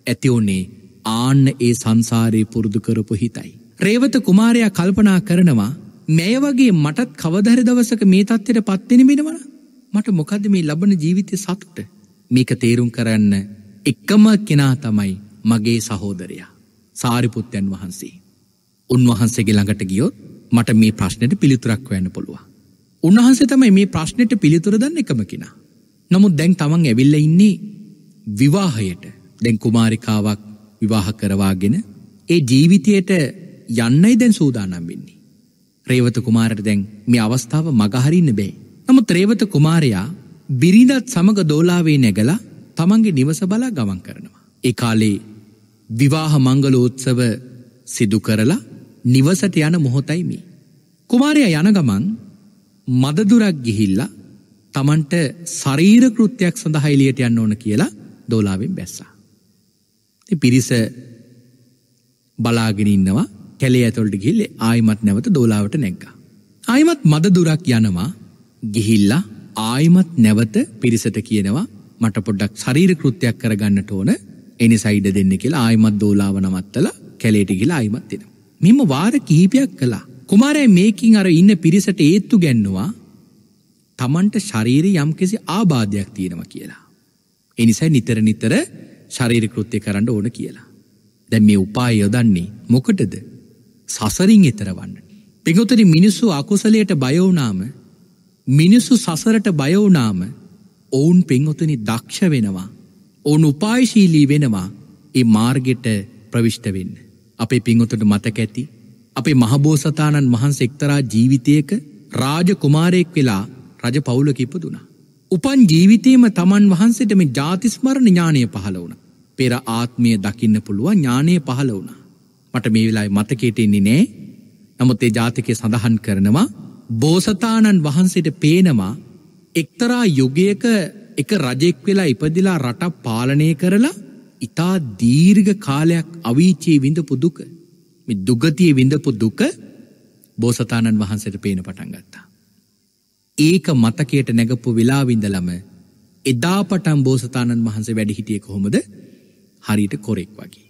ඇතිවුන්නේ ආන්න ඒ සංසාරය පුරුදු කරපු හිතයි. රේවත කුමාරයා කල්පනා කරනවා මේ වගේ මටත් කවදර දවසක මේ තත්ත්වයට පත්වෙන වෙනවන මට මොකද මේ ලබන ජීවිතය සතුට මේක තේරුම් කරන්න එකම කෙනා තමයි මගේ සහෝදරයා සාරිපුත්තයන් වහන්සේ. උන්වහන්සේගේ ළඟට ගියොත් මට මේ ප්‍රශ්නයට පිළිතුරක් වන්න පුළුවන්. උන්වහන්සේ තමයි මේ ප්‍රශ්නයට පිළිතුර දන්න එකම කෙනා. නමුත් දැන් තමන් ඇවිල්ල ඉන්නේ විවාහයට දැන් කුමාරිකාවක් විවාහ කරවාගෙන ඒ ජීවිතයට යන්නයි දැන් සූදානම් වෙන්නේ. රේවත කුමාරට දැන් මේ අවස්ථාව මගහරින්න බෑ. නමුත් රේවත කුමාරයා බිරිඳත් සමග දෝලාවේ නැගලා තමන්ගේ නිවස බලා ගමන් කරනවා. එකාලේ විවාහ මංගලෝත්සව සිදු කරලා නිවසට යන මොහොතයි මේ. කුමාරය යන ගමන් මදදුරක් ගිහිල්ලා තමන්ට සරීර කෘත්‍යයක් සඳහා එලියට යන්න ඕන කියලා දෝලාවෙන් බැස්සා. පිරිස බලාගෙන ඉන්නවා කැලේ ඇතුළට ගිහිල්ල ආයිමත් නැවත දෝලාවට නැග්ගා. ආයිමත් මදදුරක් යනවා ගිහිල්ලා ආයිමත් නැවත පිරිසට කියනවා මට පොඩ්ඩක් ශරීර කෘත්‍යයක් කරගන්නට ඕන එනි සයිඩ දෙන්න කියලා ආයමත් දෝලාව නමත්තල කැලේට ගිලා අයිමත් දෙෙන. මෙම වාර කිහිපයක් කලා කුමාරය මේකින් අර ඉන්න පිරිසට ඒත්තු ගැන්නවා තමන්ට ශරීරය යම්කිසි ආබාධයක් තියෙනව කියලා. එනිසයි නිතර නිතර ශරීර කෘත්‍යය කරන්න ඕන කියලා. දැන් මේ උපාය යොදන්නේ මොකටද සසරින් එතරවන්න. පිගොතන මිනිස්සු අකුසලයට බයවනාම මිනිස්සු සසරට බයවනාම ඔවුන් පින්වතුනි දක්ෂ වෙනවා. ඕන් උපායශීලී වෙනවා ඒ මාර්ගෙට ප්‍රවිෂ්ට වෙන්න. අපේ පින්වතුට මතක ඇති. අපේ මහබෝසතාණන් වහන්ස එක්තරා ජීවිතයක රාජ කුමාරයෙක් වෙලා රජ පවුලක ඉපදුනා. උපන් ජීවිතේම තමන් වහන්සේට මේ ජාතිස්මරණ ඥානය පහළ වුණ. පෙර ආත්මය දකින්න පුළුවන් ඥානය පහළ වුණ. මට මේ වෙලායි මතකේටෙන්නේ නෑ නමුත් ඒ ජාතිකය සඳහන් කරනවා බෝසතාණන් වහන්සේට පේනවා එක්තරා යුගයක එක රජෙක් වෙලා ඉපදිලා රටක් පාලනය කරලා ඉතා දීර්ඝ කාලයක් අවීචයේ විඳපු දුක මේ දුගතිය විඳපු දුක බෝසතාණන් වහන්සේට පේන පටන් ගත්තා. ඒක මතකයට නැගපු වෙලාවිඳලම එදා පටන් බෝසතාණන් වහන්සේ වැඩිහිටිය කොහොමද හරියට කොරෙක් වගේ.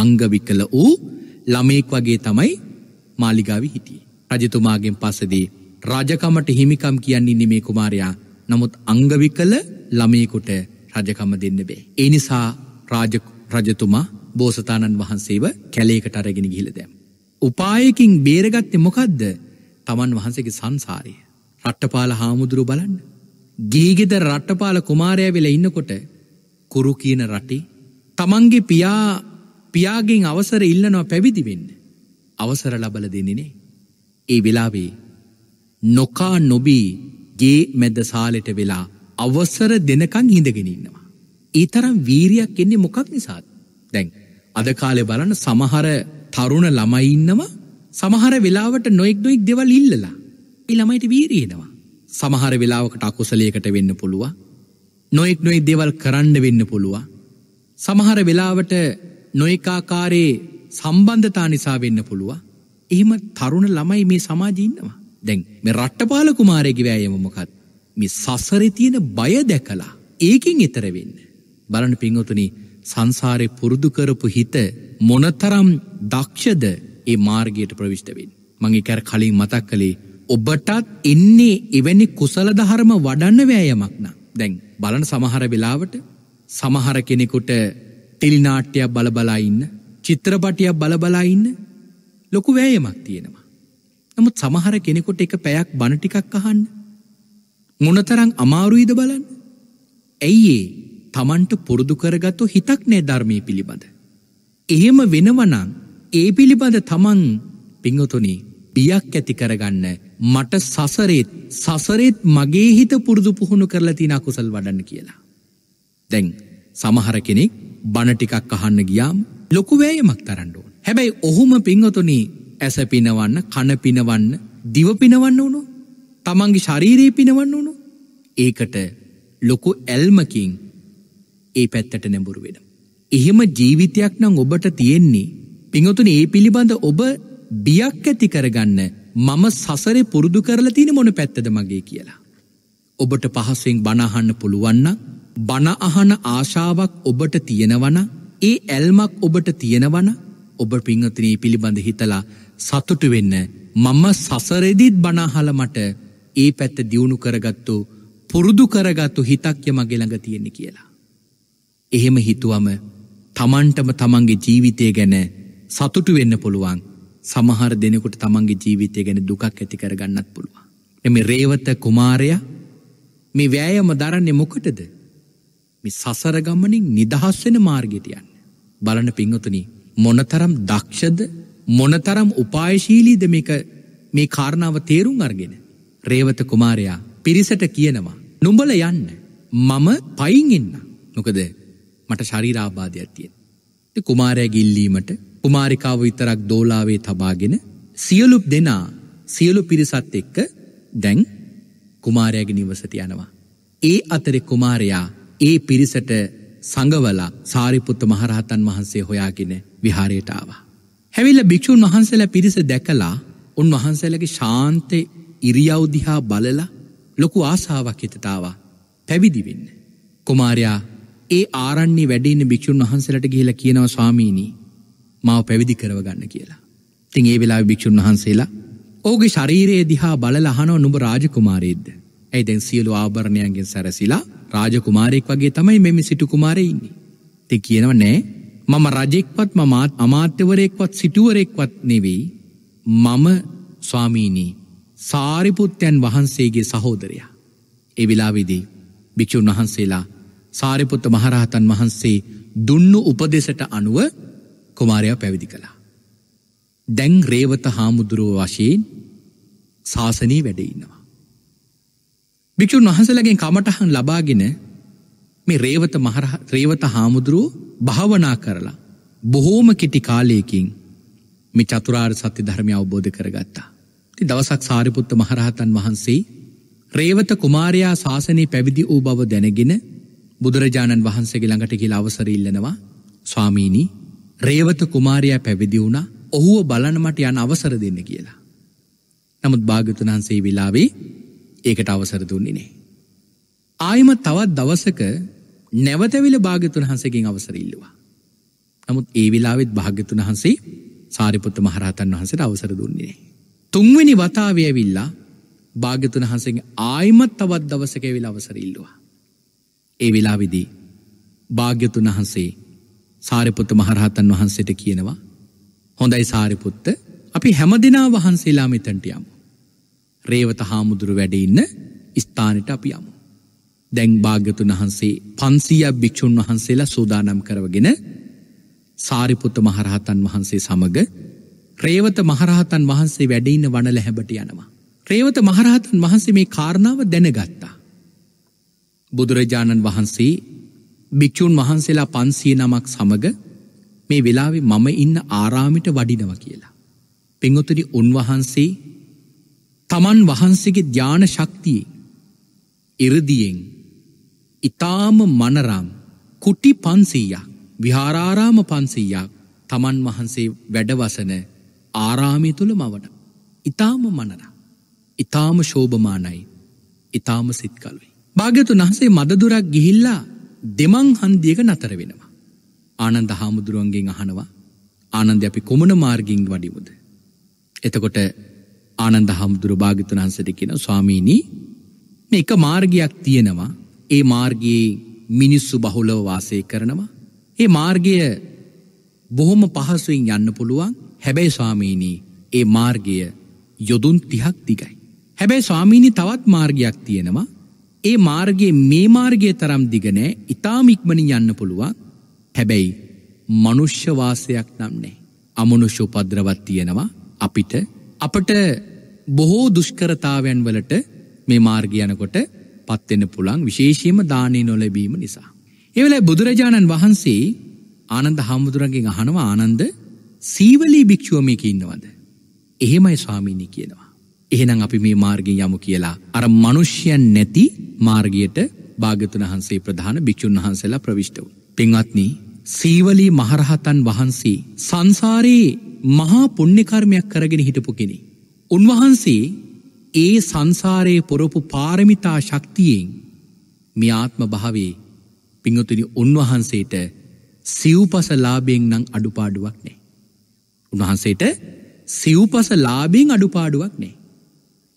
අංගවිකල වූ ළමයෙක් වගේ තමයි මාලිගාවි හිටියේ. රජතුමාගෙන් පසදී රජකමට හිමිකම් කියන්නේ නෙමේ කුමාරයා. නමුත් අංගවිකල ළමයෙකුට රජකම දෙන්න බෑ. ඒ නිසා රජතුමා බෝසතාණන් වහන්සේව කැලේකට අරගෙන ගිහිල්ලා දැම්. උපායකින් බේරගත්තේ මොකද්ද? Taman වහන්සේගේ සංසාරය. රට්ටපාල හාමුදුරුව බලන්න. ගීගෙද රට්ටපාල කුමාරයා වෙලා ඉන්නකොට කුරු කියන රටේ තමන්ගේ පියා පියාගෙන් අවසර ඉල්ලනවා පැවිදි වෙන්න. අවසර ලබල දෙන්නේ නේ. ඒ වෙලාවේ නොකා නොබී ගේ මැද සාලෙට වෙලා අවසර දෙනකන් හිඳගෙනන්නවා. ඒතරම් වීරයක් එන්නේ මොකක් නිසාත් දැන් අදකාලෙ බලන සමහර තරුණ ළමයින්නවා සමහර වෙලාවට නොෙක් නොෙක් දෙවල් ඉල්ලලා ඉළමයිට වීරයෙනවා. සමහර වෙලාවකට අකුසලයකට වෙන්න පුළුව. නොෙක් නොයි දෙවල් කරන්න වෙන්න පුළුව. සමහර වෙලාවට නොයකාකාරයේ සම්බන්ධතා නිසා වෙන්න පුළුව. එහෙම තරුණ ළමයි මේ සමාජීන්නවා. දැන් මේ රට්ටපාල කුමාරයගේ වෑයම මොකක්ද? මේ සසරේ තියෙන බය දැකලා ඒකෙන් ඈතර වෙන්න. බලන්න පින්වතුනි සංසාරේ පුරුදු කරපු හිත මොනතරම් දක්ෂද ඒ මාර්ගයට ප්‍රවිෂ්ඨ වෙන්න. මම ඒක අර කලින් මතක් කළේ ඔබටත් එන්නේ එවැනි කුසල ධර්ම වඩන්න වෑයමක් නම්. දැන් බලන සමහර වෙලාවට සමහර කෙනෙකුට ටෙලිනාට්‍යයක් බලබලා ඉන්න, චිත්‍රපටයක් බලබලා ඉන්න ලොකු වෑයමක් තියෙනවා. නමුත් සමහර කෙනෙකොට එක පැයක් බණ ටිකක් අහන්න. මොනතරං අමාරුයිද බලන්න. ඇයිඒ තමන්ට පුරුදු කරගත්තු හිතක් නෑ ධර්මය පිළිබඳ. එහෙම වෙනවනං ඒ පිළිබඳ තමන් පිංහතුනි බියක් ඇති කරගන්න මට සසරේත් සසරේත් මගේ හිත පුරුදු පුහුණු කරලා තින අකුසල් වඩන්න කියලා. දැන් සමහර කෙනෙක් බණටිකක් අහන්න ගියාම් ලොකු වෑයමක් තරන්නඩෝ. හැබැයි ඔහුම පිංහතුනී ඇස පිනවන්න කන පිනවන්න දිව පිනවන්න වුණු තමන්ගේ ශරීරයේ පිනවන්න වුණු ඒකට ලොකු ඇල්මකින් ඒ පැත්තට නැඹුරු වෙන. එහෙම ජීවිතයක් නම් ඔබට තියෙන්නේ පිංහතුන ඒ පිළිබඳ ඔබ බියක් ඇති කරගන්න මම සසරේ පුරුදු කරලා තියෙන මොන පැත්තද මගේ කියලා. ඔබට පහසුවෙන් බණහන්න පුළුවන්න බණඅහන ආශාවක් ඔබට තියෙනවන ඒ ඇල්මක් ඔබට තියෙනවන ඔබ පිංහතනී පිළිබඳ හිතලා සතුටු වෙන්න මම සසරෙදිත් බනාහල මට ඒ පැත්ත දියුණු කරගත්තු පුරුදු කරගත්තු හිතක්ය මගේ ළඟ තියෙන කියලා. එහෙම හිතුවම තමන්ටම තමන්ගේ ජීවිතය ගැන සතුටු වෙන්න පුළුවන් සමහර දෙනෙකුට තමන්ගේ ජීවිතය ගැන දුකක් ඇති කරගන්නත් පුළුවන්. එම රේවත කුමාරය මේ වෑයම දරන්නේ මොකටද මේ සසරගම්මනින් නිදහස්වෙන මාර්ගිතයන්න. බලන පිංහතුනි මොනතරම් දක්ෂද මොනතරම් උපායශීලීද මේ කාරණාව තේරුම් අර්ගෙන. රේවත කුමාරයා පිරිසට කියනවා. නුඹල යන්න මම පයින් එන්න නොකද මට ශරීරාබාධයක් තියෙන. කුමාරය ගිල්ලීමට කුමාරිකාව විතරක් දෝලාවේ තබාගෙන සියලුප් දෙනා සියලු පිරිසත් එක්ක දැන් කුමාරයාග නිවසට යනවා. ඒ අතර කුමාරයා ඒ පිරිසට සඟවලා සාරිපුත්ත මහරහතන් වහන්සේ හොයාගෙන විහාරයට ආවා. හැවිල්ල භික්‍ෂූන් වහන්සේල පිරිස දැකලා උන්වහන්සේලගේ ශාන්ත ඉරියවදිහා බලලා ලොකු ආසාාවක් හිතතාවා පැවිදිවෙන්න. කුමාරයා ඒ ආරන්නේ වැඩේන භික්‍ෂූන් වහන්සලට ගිහිලා කියනව ස්වාමීණී මාව පැවිදි කරවගන්න කියලා. තින් ඒ වෙලා භික්‍ෂූන් වහන්සේලා ඕගේ ශරීරයේ දිහා බලලහනෝ නුඹ රාජකුමාරයේද්ද. ඇයි දැන් සියලු ආභරණයන්ගෙන් සැරසිලා රාජකුමාරයෙක් වගේ තමයි මෙම සිටු කුමාරයඉන්නේ. ති කියනව නෑ මම රජෙක්වත් මමාත් අමාත්‍යවරයෙක්වත් සිටුවරෙක්වත් නෙවෙයි මම ස්වාමීනී සාරිපුත්තයන් වහන්සේගේ සහෝදරයා. ඒ වෙලාවිදී භික්‍ෂූන් වහන්සේලා සාරිපුත්ත මහරහතන් වහන්සේ දුන්නු උපදෙසට අනුව කුමාරයා පැවිදි කළා. දැන් රේවත හාමුදුරුව වශයෙන් ශාසනී වැඩඉන්නවා. භික්‍ෂූන් වහසලගෙන් කමටහන් ලබාගෙන මේ රේවත මහර රේවත හාමුදුරුව භාවනා කරලා. බොහෝම කෙටි කාලයකින් මේ චතුරාර් සත්‍ය ධර්මය අවබෝධ කරගත්තා. ති දවසක් සාරිපුත්ත මහරහතන් වහන්සේ රේවත කුමාරයා ශාසනය පැවිදි වූ බව දැනගෙන බුදුරජාණන් වහන්සේගේ ළඟට කියල අවසරඉල්ලනවා ස්වාමීණී රේවත කුමාරයා පැවිදි වුණ ඔහුව බලනමට යන අවසර දෙන්න කියලා. නමුත් භාගතුන් වහන්සේ වෙලාවේ ඒකට අවසර දුන්නේ නේ. ආයම තවත් දවසක නැවතැවිල භාගතුන් වහන්සකින් අවසරඉල්ලවා. නමුත් ඒ වෙලාවෙත් භාග්‍යතුන් වහන්සේ සාරිපුත්ත මහරහතන් වහන්සට අවසර දුන්නේ. තුන්වෙනි වතාවයවිල්ලා භාග්‍යතුන් වහන්සගේ ආයිමත් තවත් දවසකැවිල අවසරඉල්ලවා. ඒ වෙලාවිදී භාග්‍යතුන් වහන්සේ සාරිපුත්ත මහරහතන් වහන්සට කියනවා හොඳයි සාරිපුත්ත අපි හැම දෙනා වහන්සේලා මෙතැන්ට යමු. රේවත හාමුදුරු වැඩඉන්න ස්ථානට අපි යමු. දැන් භාග්‍යතුන් වහන්සේ පන්සීයක් භික්‍ෂූන් වහන්සේලා සූදානම් කරවගෙන සාරිපුත්ත මහරහතන් වහන්සේ සමඟ ක්‍රේවත මහරහතන් වහන්සේ වැඩඉන්න වන ලැහැබට යනවා. ක්‍රේවත මහරහතන් වහන්සේ මේ කාරණාව දැනගත්තා. බුදුරජාණන් වහන්සේ භික්‍ෂූන් වහන්සේලා පන්සිය නමක් සමඟ මේ වෙලාවේ මම ඉන්න ආරාමිට වඩිනව කියලා. පෙංගොතරි උන්වහන්සේ තමන් වහන්සේගේ ධ්‍යාන ශක්තියේ ඉරදියෙන් ඉතාම මනරම් කුටි පන්සීයක් විහාරාරාම පන්සීයක් තමන් වහන්සේ වැඩවසන ආරාමය තුළ මවට. ඉතාම මනර. ඉතාම ශෝභමානයි ඉතාම සිත්කලුයි. භාග්‍යතු වහන්සේ මදදුරක් ගිහිල්ලා දෙමං හන්දියක නතර වෙනවා. ආනන්ද හාමුදුරුවන්ගෙන් අහනවා ආනන්ද අපි කොමන මාර්ගින් වඩිමුද. එතකොට ආනන්ද හාමුදුරු භාගිතුන් වහන්සට කියෙන ස්වාමීණී මේ එක මාර්ගයක් තියෙනවා ඒ මාර්ගයේ මිනිස්සු බහුලව වාසය කරනවා. ඒ මාර්ගය බොහොම පහසුවෙන් යන්න පුළුවන් හැබැයි ස්වාමීනී ඒ මාර්ගය යොදුන් තිහක් දිගයි. හැබැයි ස්වාමීනි තවත් මාර්ගයක් තියෙනවා ඒ මාර්ගයේ මේ මාර්ගය තරම් දිගනෑ ඉතාම ඉක්මනින් යන්න පුළුවන් හැබැයි මනුෂ්‍යවාසයක් නම් නෑ. අමනුෂ්‍ය උපද්‍රවත් තියෙනවා අපිට අපට බොහෝ දුෂ්කරතාවයන් වලට මේ මාර්ගයනකොට පත්වෙන්න පුළන් විශේෂීම දානය නොලැබීම නිසා. එවලයි බුදුරජාණන් වහන්සේ ආනන්ද හාමුදුරන්ගේ අහනවා ආනන්ද සීවලී භික්‍ෂුවමයක ඉන්නවද. එහෙමයි ස්වාමීණී කියනවා. එහෙනම් අපි මේ මාර්ගී යමු කියලා අර මනුෂ්‍යයන් නැති මාර්ගයට භාගතුන වහන්සේ ප්‍රධාන භික්‍ෂූන් වහන්සේලා ප්‍රවිෂ්ටව. පෙන්වත්නී සීවලී මහරහතන් වහන්සේ සංසාරයේ මහා පුුණ්‍යකර්මයක් කරගෙන හිටපු කෙනෙ. උන්වහන්සේ ඒ සංසාරයේ පොරොපු පාරමිතා ශක්තියෙන් මියාත්ම භාවේ පිංහතුනි උන්වහන්සේට සිව්පස ලාබෙන් නං අඩුපාඩුවක් නෑ. උන්වහන්සේට සිව්පස ලාබෙන් අඩුපාඩුවක් නෑ.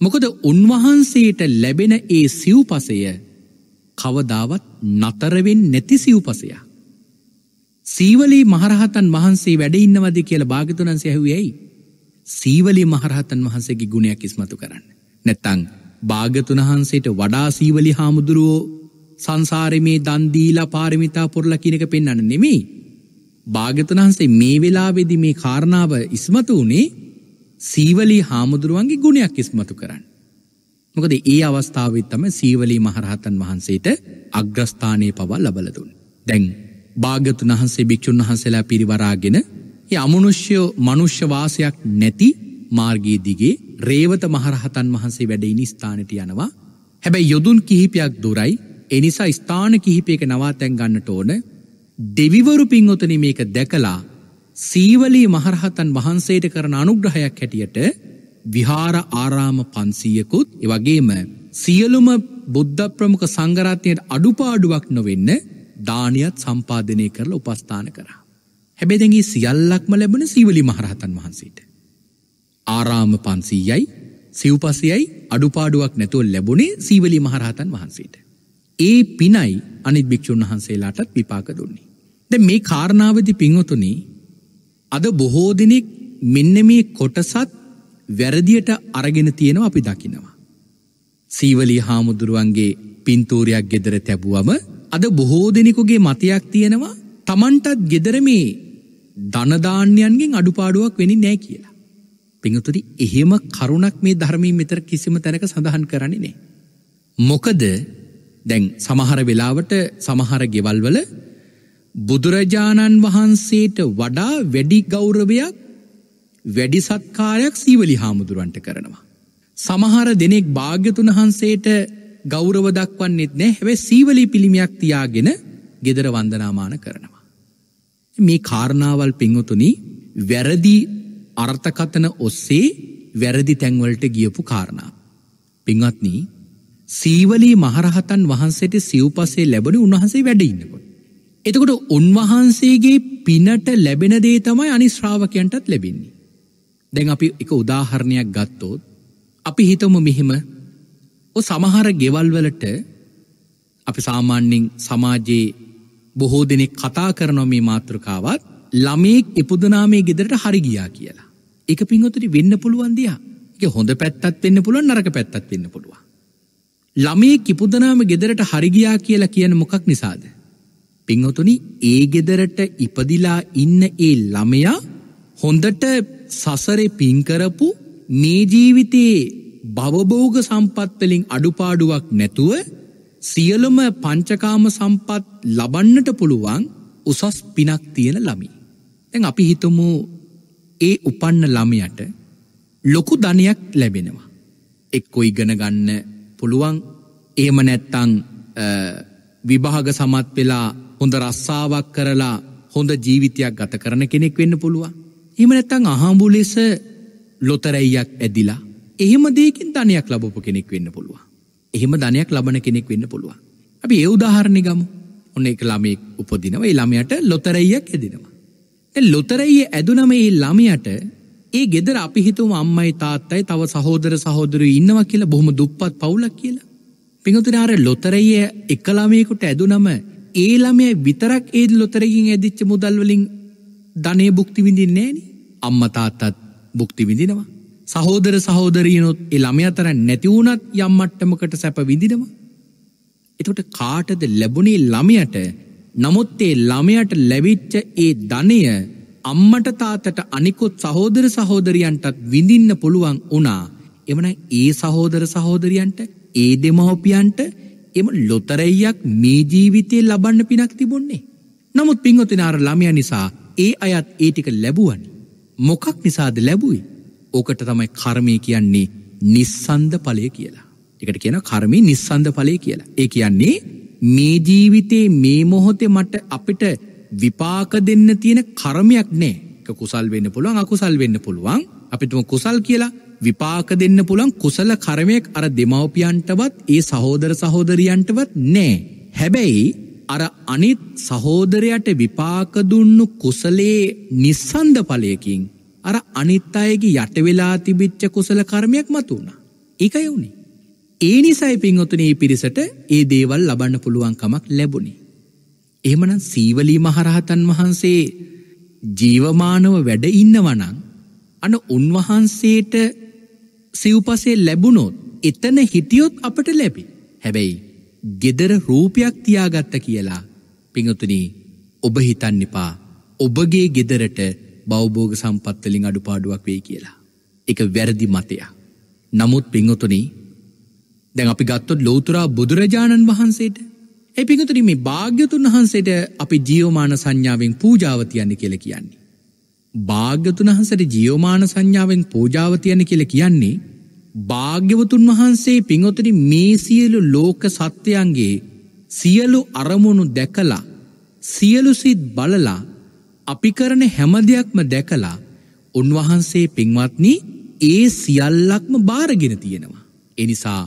මොකද උන්වහන්සේට ලැබෙන ඒ සිව්පසය කවදාවත් නතරවෙන් නැති සිව්පසයක්. සීවලී මහරහතන් වහන්සේ වැඩ ඉන්නවද කියල භාගතුනන්සේ ඇහුවයි. සීවලී මහරහතන් වහන්සේගේ ගුණයක් ඉස්මතු කරන්න. නැත්තං භාගතුන හන්සේට වඩා සීවලි හාමුදුරුවෝ සංසාර මේ දන්දීලා පාරමිතා පොරල කිනක පෙන්න්න නෙමේ. භාගතන හන්සේ මේ වෙලාවෙදි මේ කාරණාව ඉස්මතු වනේ සීවලී හාමුදුරුවන්ගේ ගුණයක් ඉස්මතු කරන්න. මොකද ඒ අවස්ථාවත්තම සීවලී මහරහතන් වහන්සේට අග්‍රස්ථානය පවල් ලබලදුන්. දැන් භාගතුන් වහන්සේ භික්‍ෂූන් වහන්සේලා පිරිවරාගෙන ඒ අමනුෂ්‍යයෝ මනුෂ්‍යවාසයක් නැති මාර්ගයේ දිගේ රේවත මහරහතන් වහන්සේ වැඩයිනි ස්ථානට යනවා හැබැයි යොදුන් කිහිපයක් දුරයි එනිසා ස්ථාන කිහිපයක නවාතැන් ගන්නට ඕන දෙවිවරු පින්වතන මේක දැකලා සීවලී මහරහතන් වහන්සේට කරන අනුග්‍රහයක් හැටියට විහාර ආරාම පන්සීයකුත් එවගේම සියලුම බුද්ධ ප්‍රමුඛ සංගරාත්නයට අඩුපාඩුවක් නොවෙන්න දානයත් සම්පාධනය කරල උපස්ථාන කරා. හැබැදැගේ සියල්ලක්ම ලැබෙන සීවලි මහරහතන් වහන්සේට. ආරාම පන්සීයයි සිව්පසයයි අඩුපාඩුවක් නැතුව ලැබුණේ සීවලි මහරහතන් වහන්සේට. ඒ පිනයි අනිත් භික්‍ෂූන් වහන්සේලාටත් විපාක දුන්නේ. ද මේ කාරණාවදි පිංහතුන අද බොහෝ දෙනෙක් මෙන්න මේ කොටසත් වැරදියට අරගෙන තියෙනවා අපි දකිනවා. සීවලී හාමුදුරුවන්ගේ පින්තූරයක් ගෙදර තැබුවම අද බොහෝ දෙනෙකුගේ මතයක් තියෙනවා තමන්ටත් ගෙදර මේ ධනධාන්‍යයන්ගෙන් අඩුපාඩුවක් වෙනි නෑ කියලා. පිඟතුරි එහෙම කරුණක් මේ ධර්මී මෙතර කිසිම තැනක සඳහන් කරන්නේ නෑ. මොකද දැන් සමහර වෙලාවට සමහර ගෙවල්වල බුදුරජාණන් වහන්සේට වඩා වැඩි ගෞරවයක් වැඩි සත්කාරයක් සීවලි හාමුදුරුවන්ට කරනවා. සමහර දෙනෙක් භාග්‍යතුන් වහන්සේට ගෞරව දක්වන්නෙත් නෑ හැවැ සීවලි පිළිමයක් තියාගෙන ගෙදර වන්දනාමාන කරනවා. මේ කාරණාවල් පිංහතුනි වැරදි අර්ථකතන ඔස්සේ වැරදි තැන්වලට ගියපු කාරණා. පිංවත්නී සීවලී මහරහතන් වහන්සේට සිව්පසේ ලැබෙන උන්වහන්සේ වැඩඉන්නකොට. එතකොට උන්වහන්සේගේ පිනට ලැබෙන දේ තමයි අනිශ්‍රාවකයන්ටත් ලැබෙන්නේ. දැන් අපි එක උදාහරණයක් ගත්තෝත් අපි හිතම මෙහෙම සමහර ගෙවල්වලට අපි සාමාන්‍යෙන් සමාජයේ බොහෝ දෙනෙක් කතා කරනො මේ මාතෘකාවත් ළමයෙක් එපුදනාමේ ගෙදරට හරි ගියා කියලා. එක පින්වතුනි වෙන්න පුළුවන් දියා. ඒක හොඳ පැත්තත් වෙන්න පුළුවන් නරක පැත්තත් වෙන්න පුළුවන්. ළමයෙක් ඉපුදනාම ගෙදරට හරි ගියා කියලා කියන මොකක් නිසාද? පින්වතුනි ඒ ගෙදරට ඉපදිලා ඉන්න ඒ ළමයා හොඳට සසරේ පින් කරපු මේ ජීවිතයේ භවභෝග සම්පත් වලින් අඩුපාඩුවක් නැතුව සියලුම පංචකාම සම්පත් ලබන්නට පුළුවන් උසස් පිනක් තියෙන ළමයි. දැන් අපි හිතමු ඒ උපන්න ළමයට ලොකු ධනයක් ලැබෙනවා. එක්කො ඉගෙන ගන්න පුළුවන් එහෙම නැත්තං විභාග සමත් වෙලා හොඳ රස්සාවක් කරලා හොඳ ජීවිතයක් ගත කරන කෙනෙක් වෙන්න පුළුවන්. එහෙම නැත්තං අහාඹු ලෙස ලොතරැයියක් ඇදිලා එහෙම දෙයකින් ධනයක් ලබපු කෙනෙක් වෙන්න පුළුවන්. එහෙම ධනයක් ලබන කෙනෙක් වෙන්න පුළුවන්. අපි ඒ උදාහරණේ ගමු. ඔන්න එක ළමෙක් උපදිනවා. ඒ ළමයට ලොතරැයියක් ඇදෙනවා. ලොතරයියේ ඇදුනම ඒ ළමයට ඒ ගෙදර අපිහිතුම අම්මයි තාත්තයි තව සහෝදර සහෝදරු ඉන්නවා කියලා බොහොම දුප්පත් පවුලක් කියලා. පිඟතුනාර ලොතරයිය එකළමයකුට ඇදුනම ඒ ළමය විතරක් ඒද ලොතරකින් ඇදිච්ච මුදල්වලින් ධනය බුක්තිවිඳින්නේ නෑන අම්ම තාත්තත් බුක්තිවිඳිනවා. සහෝදර සහෝදරීනොත් එළම අතර නැතිවුණත් යම්මට්ටමකට සැප විඳිනවා. එතොට කාටද ලැබුණේ ළමයට නමුත් ඒ ළමයට ලැබිච්ච ඒ ධනය අම්මට තාතට අනිකුත් සහෝදර සහෝදරියන්ටත් විඳින්න පුළුවන් වුණා. එමන ඒ සහෝදර සහෝදරියන්ට ඒ දෙමහොපියන්ට එම ලොතරෙයියක් මේ ජීවිතය ලබන්න පිනක් තිබොන්නේ. නමුත් පින්වතිනාර ළමය නිසා ඒ අයත් ඒටික ලැබුවන්. මොකක් නිසාද ලැබුයි. ඕකට තමයි කර්මය කියන්නේ නිස්සන්ද පලය කියලා. එකට කියන කර්මී නිස්සන්ද පලය කියලා. ඒ කියන්නේ මේ ජීවිතේ මේ මොහොතේ මට අපිට විපාක දෙන්න තියෙන කර්මයක් නෑ. ඒක කුසල් වෙන්න පුළුවන් අකුසල් වෙන්න පුළුවන්. අපිටම කුසල් කියලා විපාක දෙන්න පුළුවන් කුසල කර්මයක් අර දෙමව්පියන්ටවත් ඒ සහෝදර සහෝදරියන්ටවත් නෑ. හැබැයි අර අනිත් සහෝදරයට විපාක දුන්නු කුසලේ නිස්සන්ද ඵලයකින් අර අනිත් අයගේ යට වෙලා තිබිච්ච කුසල කර්මයක් මතු වුණා. ඒකයි උනේ. ඒ නිසයි පින්වතුන ඒ පිරිසට ඒ දේවල් ලබන්න පුළුවන්කමක් ලැබුණි. එහමනම් සීවලී මහරහතන් වහන්සේ ජීවමානව වැඩ ඉන්නවනං අන උන්වහන්සේට සිව්පසේ ලැබුණොත් එතන හිටියොත් අපට ලැබි. හැබැයි ගෙදර රූපයක් තියාගත්ත කියලා පිඟතුනී ඔබ හිතන්න එපා ඔබගේ ගෙදරට බෞබෝග සම්පත්තලින් අඩුපාඩුවක් වේ කියලා. එක වැරදි මතයක්. නමුත් පිංහතුනී දැන් අපි ගත්තොත් ලෝතුරා බුදුරජාණන් වහන්සේට ඒ පිඟතුර මේ භාග්‍යතුන් වහන්සේට අපි ජියෝමාන සංඥාවෙන් පූජාවතියන්න කියල කියන්නේ. භාග්‍යතුන් වහන්සට ජියෝමාන සංඥාවෙන් පූජාවතියන කියල කියන්නේ භාග්‍යවතුන් වහන්සේ පිංඔතරි මේ සියලු ලෝක සත්‍යයන්ගේ සියලු අරමුණු දැකලා සියලු සිත් බලලා අපි කරන හැම දෙයක්ම දැකලා උන්වහන්සේ පින්වත්නි ඒ සියල්ලක්ම බාරගෙන තියෙනවා. එනිසා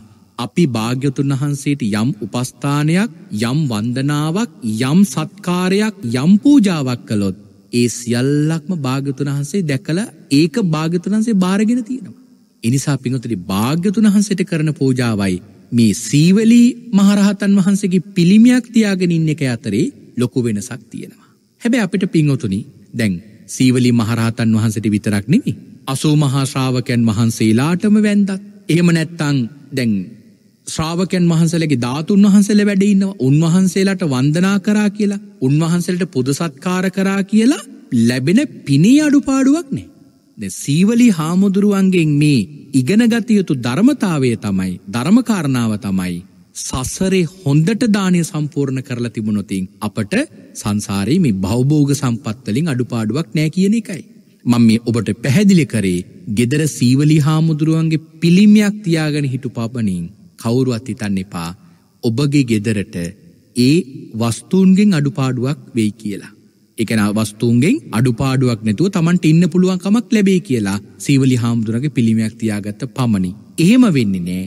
අපි භාග්‍යතුන් වහන්සේට යම් උපස්ථානයක් යම් වන්දනාවක් යම් සත්කාරයක් යම් පූජාවක් කළොත් ඒ සියල්ලක්ම භාගතුන් වහන්සේ දැකළ ඒක භාගතුන් වහන්සේ භාරගෙන තියෙනවා. එනිසා පිංහතුරි භාග්‍යතුන් වහන්සට කරන පූජාවයි මේ සීවලී මහරහතන් වහන්සේගේ පිළිමයක් තියාගෙන ඉන්න එක අතරේ ලොකු වෙනසක් තියෙනවා. හැබැ අපිට පිංහොතුනි දැන් සීවලි මහරහතන් වහන්සට විතරක් නෙමි. අසූ මහාශ්‍රාවකයන් වහන්සේලාටම වැන්දත්. එහෙම නැත්තං දැන් ශ්‍රාවකයන් වහන්සලගේ ධාතුන් වහන්සල වැඩඉන්නවා උන්වහන්සේලාට වන්දනා කරා කියලා උන්වහන්සලට පුදසත්කාර කරා කියලා ලැබෙන පිනේ අඩුපාඩුවක් නෑ. ද සීවලි හාමුදුරුවන්ගෙන් මේ ඉගෙනගතයුතු ධර්මතාවය තමයි ධර්මකාරණාව තමයි සස්සරේ හොන්දට දානය සම්පූර්ණ කරලා තිබුණොතින් අපට සංසාරයේ මේ භෞබෝග සම්පත්තලින් අඩුපාඩුවක් නෑ කියන එකයි. මං මේ ඔබට පැහැදිලි කරේ ගෙදර සීවලි හාමුදුරුවන්ගේ පිළිමයක් තියාගෙන හිටු පාපනින් කවුරුවත් හිතන්න එපා ඔබගේ ගෙදරට ඒ වස්තුූන්ගෙන් අඩුපාඩුවක් වෙයි කියලා. එකන වස්තුූන්ගෙන් අඩුපාඩුවක් නැතුව තමන්ට ඉන්න පුළුවන්කමක් ලැබේ කියලා සීවලි හාමුදුරගේ පිළිමයක් තියාගත්ත පමණි. එහෙම වෙන්නේ නෑ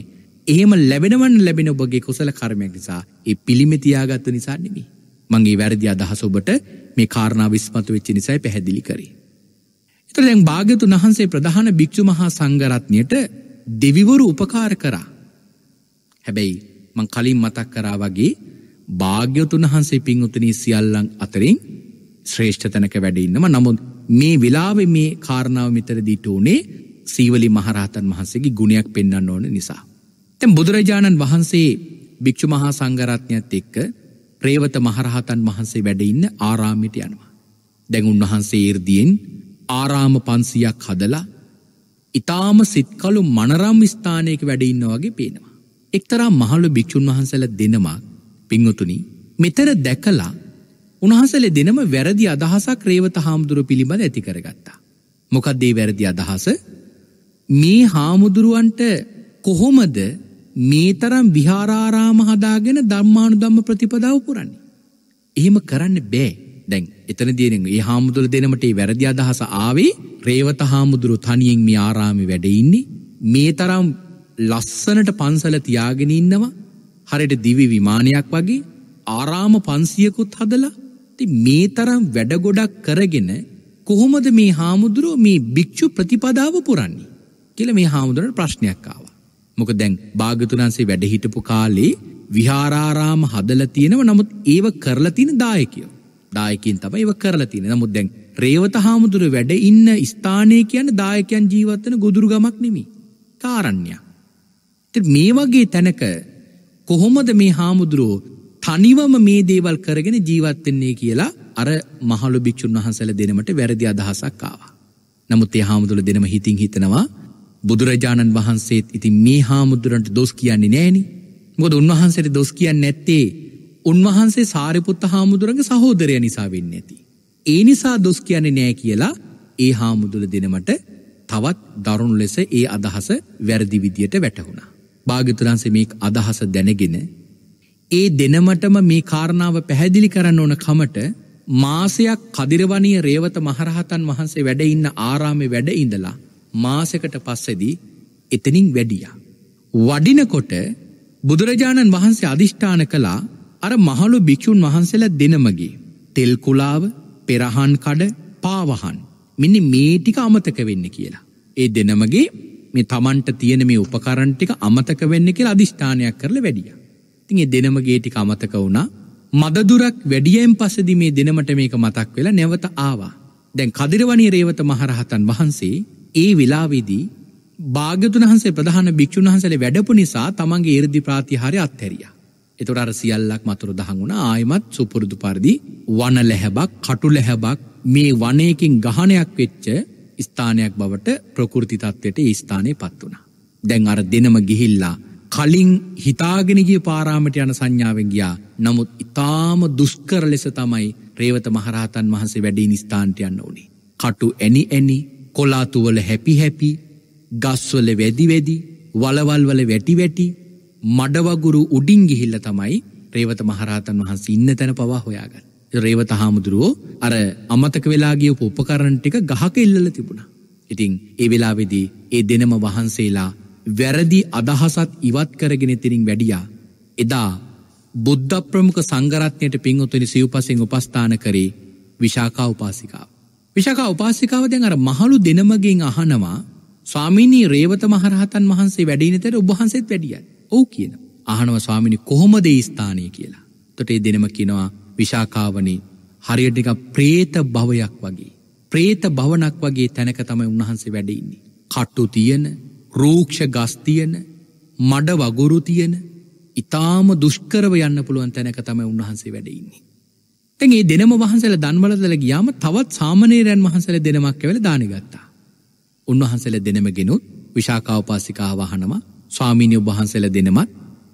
එහෙම ලැබෙනවන් ලැබෙන ඔබගේ කුසල කර්මයක් නිසා ඒ පිළිමතියාගත්ත නිසා නෙමි. මගේ වැරදි අදහස ඔබට මේ කාරණා විස්මතු වෙච්චි නිසයි පැහැදිලි කරේ. එතකොට දැන් භාග්‍යතුන් වහන්සේ ප්‍රධාන භික්ෂු මහා සංඝරත්නයට දෙවිවරු උපකාර කරා. හැබැයි මං කලින් මතක් කරා වගේ භාග්‍යතුන් වහන්සේ පින්වතුනි සියල්ලන් අතරින් ශ්‍රේෂ්ඨ තැනක වැඩ ඉන්නවා. නමුත් මේ වෙලාවේ මේ කාරණාව මෙතනදීට උනේ සීවලි මහරහතන් වහන්සේගේ ගුණයක් පෙන්වන්න ඕන නිසා. දැන් බුදුරජාණන් වහන්සේ භික්ෂු මහා සංඝරත්නයත් එක්ක ප්‍රේවත මහරහතන් වහන්සේ වැඩ ඉන්න ආරාමයට යනවා. දැන් උන්වහන්සේ 이르දීන් ආරාම 500ක් හදලා ඊටාම සිත්කලු මනරම් ස්ථානයක වැඩ ඉන්නා වගේ පේනවා. එක්තරා මහලු භික්‍ෂූන් වහන්සල දෙනමක් පිංහතුනි මෙතර දැකලා උන්හසල දෙනම වැරදි අදහසක් රේවත හාමුදුරු පිළිබඳ ඇති කරගත්තා. මොකක්දේ වැරදි අදහස මේ හාමුදුරුවන්ට කොහොමද මේ තරම් විහාරාරාම හදාගෙන ධම්මානු දම්ම ප්‍රතිපදාව පුරන්නේ. එහෙම කරන්න බෑ දැන් එතන දයන ඒ හාමුදුර දෙනමට වැරදි අදහස ආවේ රේවත හාමුදුරු තනියෙන් මේ ආරාමි වැඩඉන්නේ මේ තරම් ලස්සනට පන්සල තියාගෙන ඉන්නවා හරියට දිවි විමානයක් වගේ ආරාම පන්සියකුත් හදලා ති මේ තරම් වැඩගොඩක් කරගෙන කොහොමද මේ හාමුදුරුව මේ භික්‍ෂු ප්‍රතිපදාව පුරන්නේ කියල මේ හාමුදුරට ප්‍රශ්නයක් ආව. මොක දැන් භාගතුනන්සේ වැඩහිටපු කාලේ විහාරාරාම හදල තියෙනව නමුත් ඒව කරලතින දායකයෝ දායකින් තම ඒව කරලතින නමුත් දැන් රේවත හාමුදුර වැඩ ඉන්න ස්ථානය කියන දායකයන් ජීවත්තන ගොදුරුගමක් නෙමි කාරණ්‍යයක්. මේ වගේ තැනක කොහොමද මේ හාමුදුරුවෝ තනිවම මේ දේවල් කරගෙන ජීවත්වෙන්නේ කියලා අර මහලු භික්‍ෂූන් වහන්සල දෙනමට වැරදි අදහසක්කාවා. නමුත් ඒ හාමුදුල දෙනම හිතින් හිතනවා බුදුරජාණන් වහන්සේත් ඉතින් මේ හාමුදුරන්ට දොස් කියන්නේ නෑනි ගොද උන්වහන්සට දොස් කියන්න නැත්තේ උන්වහන්සේ සාරිපුත්ත හාමුදුරගේ සහෝදරය නිසා වෙන්න ඇති. ඒ නිසා දොස් කියන්නේ නෑ කියලා ඒ හාමුදුල දෙනමට තවත් දරුණු ලෙස ඒ අදහස වැරදි විදියට වැටහුණා. භාගතුරන්සේ මේ අදහස දැනගෙන ඒ දෙනමටම මේ කාරණාව පැහැදිලි කරන්න ඕන කමට මාසයක් කදිරවනය රේවත මහරහතන් වහන්සේ වැඩඉන්න ආරාමෙ වැඩ ඉඳලා මාසකට පස්සෙදී එතනින් වැඩිය. වඩිනකොට බුදුරජාණන් වහන්සේ අධිෂ්ඨාන කළා අර මහළු භික්‍ෂූන් වහන්සේල දෙනමගේ. තෙල්කුලාව පෙරහන් කඩ පාවහන් මෙන්න මේටික අමතක වෙන්න කියලා. ඒ දෙනමගේ මේ තමන්ට තියෙන මේ උපකරණ ටික අමතක වෙන්න කියලා අදිෂ්ඨානයක් කරලා වැඩියා. ඉතින් ඒ දෙනමගේ ටික අමතක වුණා. මද දුරක් වැඩියෙන් පස්සේදී මේ දෙනමට මේක මතක් වෙලා නැවත ආවා. දැන් කදිරවණී රේවත මහරහතන් වහන්සේ ඒ වෙලාවේදී භාග්‍යතුන් වහන්සේ ප්‍රධාන භික්ෂුන් වහන්සේලා වැඩපු නිසා තමන්ගේ 이르දි ප්‍රාතිහාර්ය අත්හැරියා. එතකොට අර සියල්ලක් මතුරු දහන් වුණා. ආයමත් සුපුරුදු පරිදි වන ලැහැබක්, කටු ලැහැබක් මේ වනයකින් ගහණයක් වෙච්ච ස්ථානයක් බවට ප්‍රකෘති තත්ත්වයට ස්ථානය පත් වුණා. දැන් අර දෙනම ගිහිල්ලා කලින් හිතාගෙනගිය පාරාමට යන සංඥාවෙන් ගියා නමුත් ඉතාම දුස්කර ලෙස තමයි ප්‍රේවත මහරහතන් වහන්සේ වැඩී නිස්ථාන්ටයන්න ඕනේ. කටු ඇනි ඇනි කොලාතුවල හැපි හැපි ගස්වල වැදිවෙදි වලවල්වල වැටි වැටි මඩවගුරු උඩින් ගිහිල්ල තමයි ප්‍රේවත මහරහතන් වහන්සේ ඉන්න තැන පවා හොයාගන්න. රේවත හාමුදුරුවෝ අර අමතක වෙලාගේ උපකරණ ටික ගහක ඉල්ලල තිබුණා. ඉතින් ඒ වෙලාවේදී ඒ දෙනම වහන්සේලා වැරදි අදහසත් ඉවත් කරගෙන තිරින් වැඩියා. එදා බුද්ධ ප්‍රමුඛ සංඝරත්නයට පින්වතුනි සිව්පසෙන් උපස්ථාන කරේ විශාකා උපාසිකාව. විශාකා උපාසිකාව දැන් අර මහලු දෙනමගෙන් අහනවා ස්වාමිනී රේවත මහරහතන් වහන්සේ වැඩිනතර උබහන්සේත් වැඩියයි. ඔව් කියන. අහනවා ස්වාමිනී කොහොමද ඒ ස්ථානය කියලා. එතකොට ඒ දෙනම කියනවා විශාකාවනේ හරියට ටිකක් ප්‍රේත භවයක් වගේ. ප්‍රේත භවනක් වගේ තැනක තමයි උන්වහන්සේ වැඩඉන්නේ. කට්ටු තියෙන, රූක්ෂ ගස් තියෙන, මඩ වගුරු තියෙන, ඊටාම දුෂ්කරව යන්න පුළුවන් තැනක තමයි උන්වහන්සේ වැඩඉන්නේ. දැන් මේ දෙනම වහන්සේලා දන්වලදල ගියාම තවත් සාමණේරයන් වහන්සේලා දෙනමක් කැවලා දාන ගත්තා. උන්වහන්සේලා දෙනමගෙනුත් විශාකා උපාසිකාව වහනවා, ස්වාමීන් වහන්සේලා දෙනමත්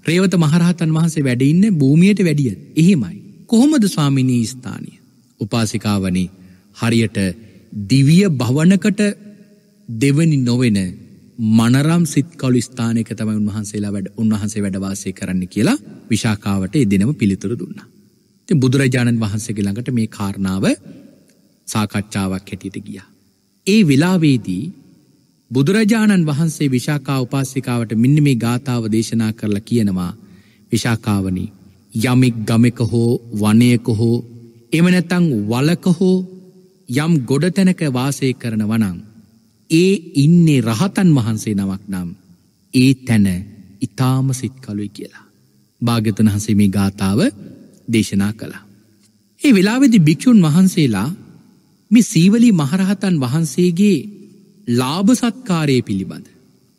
රේවත මහරහතන් වහන්සේ වැඩ ඉන්නේ භූමියට වැඩිය. එහෙමයි. කොහොමද ස්වාමිනී ස්ථානය. උපාසිකාවනේ හරියට දිවිය භවනකට දෙවනි නොවෙන මනරම් සිත්කලු ස්ථානයක තමයි උන්වහන්සේලා වැඩ උන්වහන්සේ වැඩවාසය කරන්න කියලා විශාකාවට එදිනම පිළිතුර දුන්න. ති බුදුරජාණන් වහන්සේගේ ළඟට මේ කාරණාව සාකච්ඡාවක් හැටියට ගිය. ඒ වෙලාවේදී බුදුරජාණන් වහන්සේ විශාකා උපාසිකාවට මෙන්න මේ ගාථාව දේශනා කරලා කියනවා විශාකාවනී යමෙක් ගමෙක හෝ වනයක හෝ එමනැතං වලක හෝ යම් ගොඩතැනක වාසය කරන වනං. ඒ ඉන්නේ රහතන් වහන්සේ නවක් නම් ඒ තැන ඉතාම සිත්කලුයි කියලා. භාගතන හසේ මේ ගාථාව දේශනා කළා. ඒ වෙලාවෙදි භික්‍ෂූන් වහන්සේලා මේ සීවලී මහරහතන් වහන්සේගේ ලාභ සත්කාරය පිළිබඳ.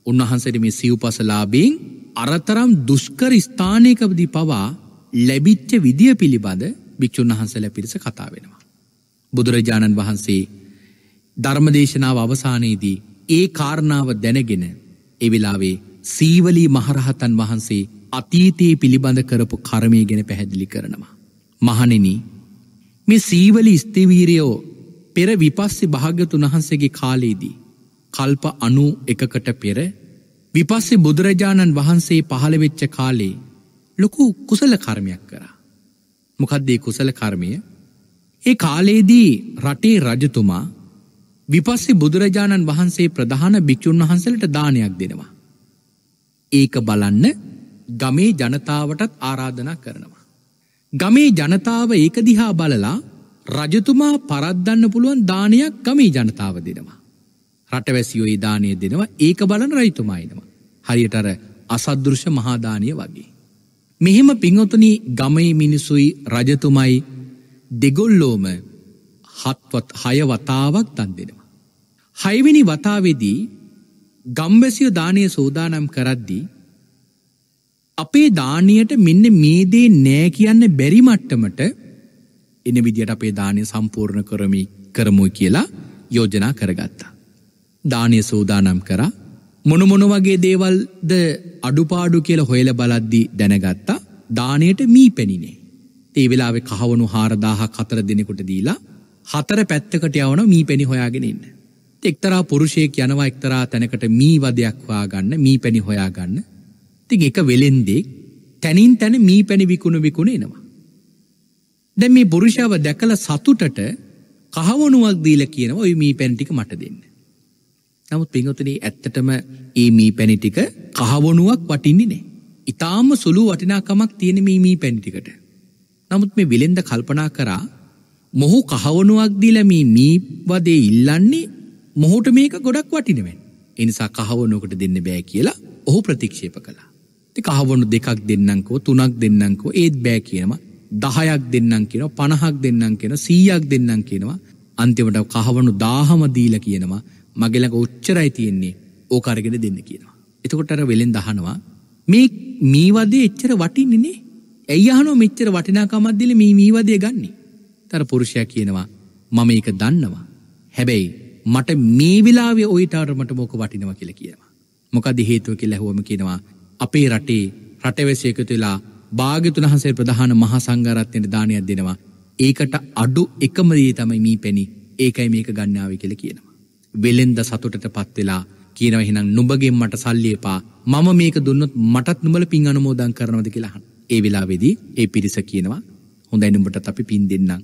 උන්වහන්සට මේ සිව්පසලාබයෙන් අරතරම් දුෂ්කර ස්ථානයකවදී පවා ලැබිච්ච විදිය පිළිබඳ භික්‍ෂූන් වහන්සල පිරිස කතා වෙනවා. බුදුරජාණන් වහන්සේ ධර්මදේශනාව අවසානයේදී ඒ කාරණාව දැනගෙන එවෙලාවේ සීවලී මහරහතන් වහන්සේ අතීතයේ පිළිබඳ කරපු කරමය ගැෙන පැහැදිලි කරනවා. මහනෙන මේ සීවලි ස්තිවීරයෝ පෙර විපස්සි භාග්‍යතුන් වහන්සේගේ කාලයේදී කල්ප අනු එකකට පෙර විපස්සෙ බුදුරජාණන් වහන්සේ පහළවෙච්ච කාලේ ලොකු කුසල කර්මයක් කරා. මොකද්දේ කුසල කර්මය ඒ කාලයේදී රටේ රජතුමා විපස්සෙ බුදුරජාණන් වහන්සේ ප්‍රධාන භික්‍ෂූන් වහන්සලට දානයක් දෙනවා. ඒක බලන්න ගමේ ජනතාවටත් ආරාධනා කරනවා. ගමේ ජනතාව ඒක දිහා බලලා රජතුමා පරද්දන්න පුළුවන් දානයක් ගමේ ජනතාව දෙනවා. රටවැසියෝ ඒ දානය දෙනවා ඒක බලන රයිතුමායිනවා. හරියටර අසදෘෂ මහාදානය වගේ. මෙහෙම පිංහොතුනි ගමයි මිනිසුයි රජතුමයි දෙගොල්ලෝම හත්වත් හය වතාවක් දන් දෙෙනවා. හයවිනි වතාවෙදී ගම්බැසියෝ දානය සෝදානම් කරද්දී අපේ දානයට මෙන්න මේදේ නෑ කියන්න බැරි මට්ටමට එන විදියට අපේ දානය සම්පූර්ණ කරමි කරමුයි කියලා යෝජනා කරගත්තා. දානය සෝදානම් කරා මොනමොන වගේ දේවල්ද අඩුපාඩු කියල හොයල බලද්දි දැනගත්තා දානයට මී පැනිනේ. ඒ වෙලාවෙ කහවනු හාරදාහ කතර දෙනෙකුට දීලා හතර පැත්තකට යවන මී පැණි හොයාගෙනන්න. එක්තරා පුරුෂයෙක් යනවා එක්තරා තැනකට මී වදයක් හොයාගන්න මී පැණි හොයාගන්න ති එක වෙලෙන්දේ තැනින් තැන මී පැණි විකුණු විකුණ එනවා. දැ මේ පුරුෂාව දැකල සතුටට කහවනුවක් දීල කියනවා ඔය මී පැන්ටික මට දෙන්න. නමුත් පිංහතුන ඇත්තටම ඒ මී පැණි ටික කහවොනුවක් වටින්නේ නෑ. ඉතාම සුළු වටිනාකමක් තියෙන මේ මී පැණිටිකට. නමුත් මේ විලෙන්ද කල්පනා කරා මොහු කහවනුවක් දීල මේ මීවදේ ඉල්ලන්නේ මොහුට මේක ගොඩක් වටිනවෙන්. එනිසා කහවනුකට දෙන්න බෑ කියලා ඔහු ප්‍රතික්ෂේප කලා. ති කහවනු දෙකක් දෙන්නංකෝ තුනක් දෙන්නංකෝ ඒත් බෑ කියනවා දහයක් දෙන්නම් කියෙන පණහක් දෙන්නම් කියෙන සීයක් දෙන්නම් කියෙනවා අන්තිමට කහවනු දාහම දීල කියනවා මගෙලක ඔච්චරයි තියෙන්නේ ඕකාරගෙන දෙන්න කියනවා. එතකොට අර වෙලෙන් දහනවා මේ මීවදේ එච්චර වටින්නේනේ ඇයි අහනෝ මෙච්චර වටිනාකමක්දල මේ මීවදය ගන්නේ. තර පුරුෂය කියනවා මම එක දන්නවා. හැබැයි මට මේ වෙලාවේ ඔයිටාරමට මෝක වටිනවා කියල කියවා. මොකද හේතුව කියලා හෝම කියනවා අපේ රටේ රටවැසයක තුලා භාගතුන හසේ ප්‍රධාන මහ සංගරත්වයට දානයක් දෙනවා ඒකට අඩු එකමදී තමයි මී පැණි ඒකයි මේක ගන්නාව කියල කියනවා. වෙළෙන්ද සතුටට පත්වෙලා කියනව එහෙනම් නුඹගෙන් මට සල්ලි එපා මම මේක දුන්නොත් මටත් නුඹල පින් අනුමෝදන් කරනවද කියලා අහන. ඒ වෙලාවේදී ඒ පිරිස කියනවා හොඳයි නුඹටත් අපි පින් දෙන්නම්.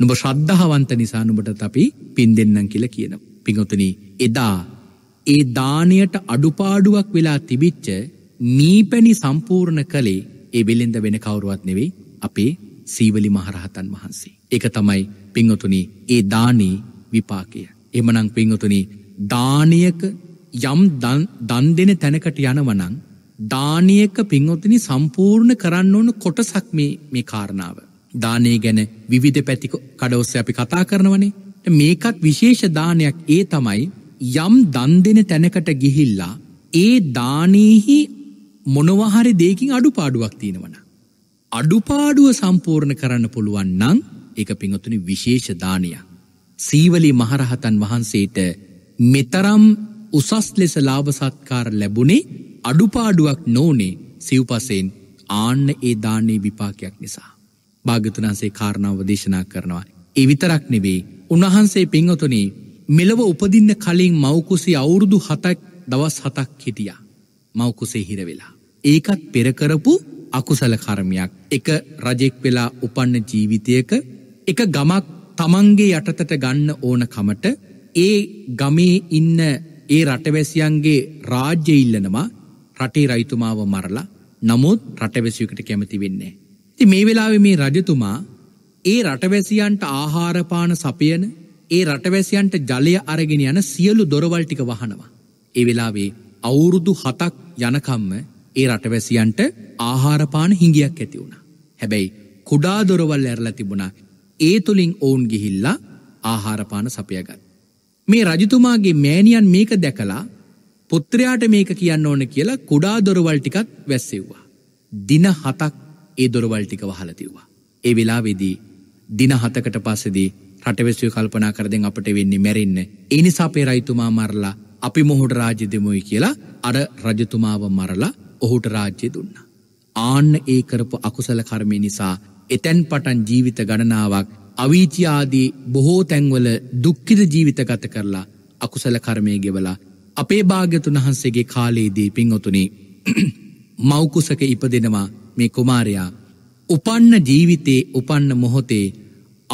නුඹ ශ්‍රද්ධාවන්ත නිසා නුඹටත් අපි පින් දෙන්නම් කියලා කියනවා. පින්වතුනි එදා ඒ දානයට අඩුපාඩුවක් වෙලා තිබිච්ච මීපැණි සම්පූර්ණ කළේ ඒ වෙළෙන්ද වෙන කවුරුවත් නෙවෙයි අපේ සීවලි මහරහතන් වහන්සේ. ඒක තමයි පින්වතුනි ඒ දානේ විපාකය. එමනං පිංහතුනි දානයක යම් දන් දෙන තැනකට යනවනං දානයක පිංහොතනි සම්පූර්ණ කරන්න ඕන කොටසක් මේ කාරණාව. දානය ගැන විවිධ පැතික කඩවස්ස අපි කතා කරනවනේ මේකත් විශේෂ දානයක් ඒ තමයි යම් දන් දෙන තැනකට ගිහිල්ලා ඒ දානයහි මොනවහරි දෙකින් අඩුපාඩුවක් තියෙනවන. අඩුපාඩුව සම්පූර්ණ කරන්න පුළුවන් නං එක පිංහතුනි විශේෂ දානයක්. සීවලි මහරහතන් වහන්සේට මෙතරම් උසස් ලෙස ලාභසත්කාර ලැබුණේ අඩුපාඩුවක් නෝනේ සිව්පසයෙන් ආන්න ඒ දාන්නේ විපාකයක් නිසා. භාගතුනාසේ කාරණාව දේශනා කරනවා. ඒ විතරක් නෙවේ උන්වහන්සේ පින්වතුනේ මෙලව උපදින්න කලින් මවකුසේ අවුරුදු හතක් දවස් හතක් හිටිය. මවකුසේ හිරවෙලා. ඒකත් පෙරකරපු අකුසල කර්මයක් එක රජෙක් වෙලා උපන්න ජීවිතයක එක ගමක් තමන්ගේ යටතට ගන්න ඕන කමට ඒ ගමේ ඉන්න ඒ රටවැසියන්ගේ රාජ්‍ය ඉල්ලනවා රටේ රයිතුමාව මරලා නමුත් රටවැසියකට කැමති වෙන්නේ. ති මේ වෙලාව මේ රජතුමා ඒ රටවැසියන්ට ආහාරපාන සපයන ඒ රටවැසියන්ට ජලය අරගෙන යන සියලු දොරවල් ටික වහනවා. ඒ වෙලාවේ අවුරුදු හතක් යනකම්ම ඒ රටවැසියන්ට ආහාරපාන හිඟියක් ඇති වුණා. හැබැයි කුඩා දොරවල් ඇරලා තිබුණා ඒ තුළින් ඔවුන් ගිහිල්ලා ආහාරපාන සපයගත්. මේ රජතුමාගේ මෑණියන් මේක දැකලා පුත්‍රයාට මේක කියන්න ඕන කියලා කුඩා දොරවල් ටිකත් වැස්සෙව්වා. දින හතක් ඒ දොරවල් ටික වහලා තිව්වා. ඒ වෙලාවේදී දින හතකට පස්සේදී රටවැසියෝ කල්පනා කර දැන් අපිට වෙන්නේ මැරෙන්න. ඒ නිසා අපේ රජතුමා මරලා අපි මොහොට රාජ්‍ය දෙමුයි කියලා අර රජතුමාව මරලා ඔහුට රාජ්‍ය දුන්නා. ආන්න ඒ කරපු අකුසල කර්මය නිසා එතැන් පටන් ජීවිත ගණනාවක් අවීචයාදී බොහෝ තැන්වල දුක්කිද ජීවිත ගත කරලා අකුසල කර්මය ගෙවලා අපේ භාග්‍යතුන් වහන්සේගේ කාලයේදී පින්වතුනේ මෞකුසක ඉපදෙනවා මේ කුමාරයා උපන්න ජීවිතේ උපන්න මොහොතේ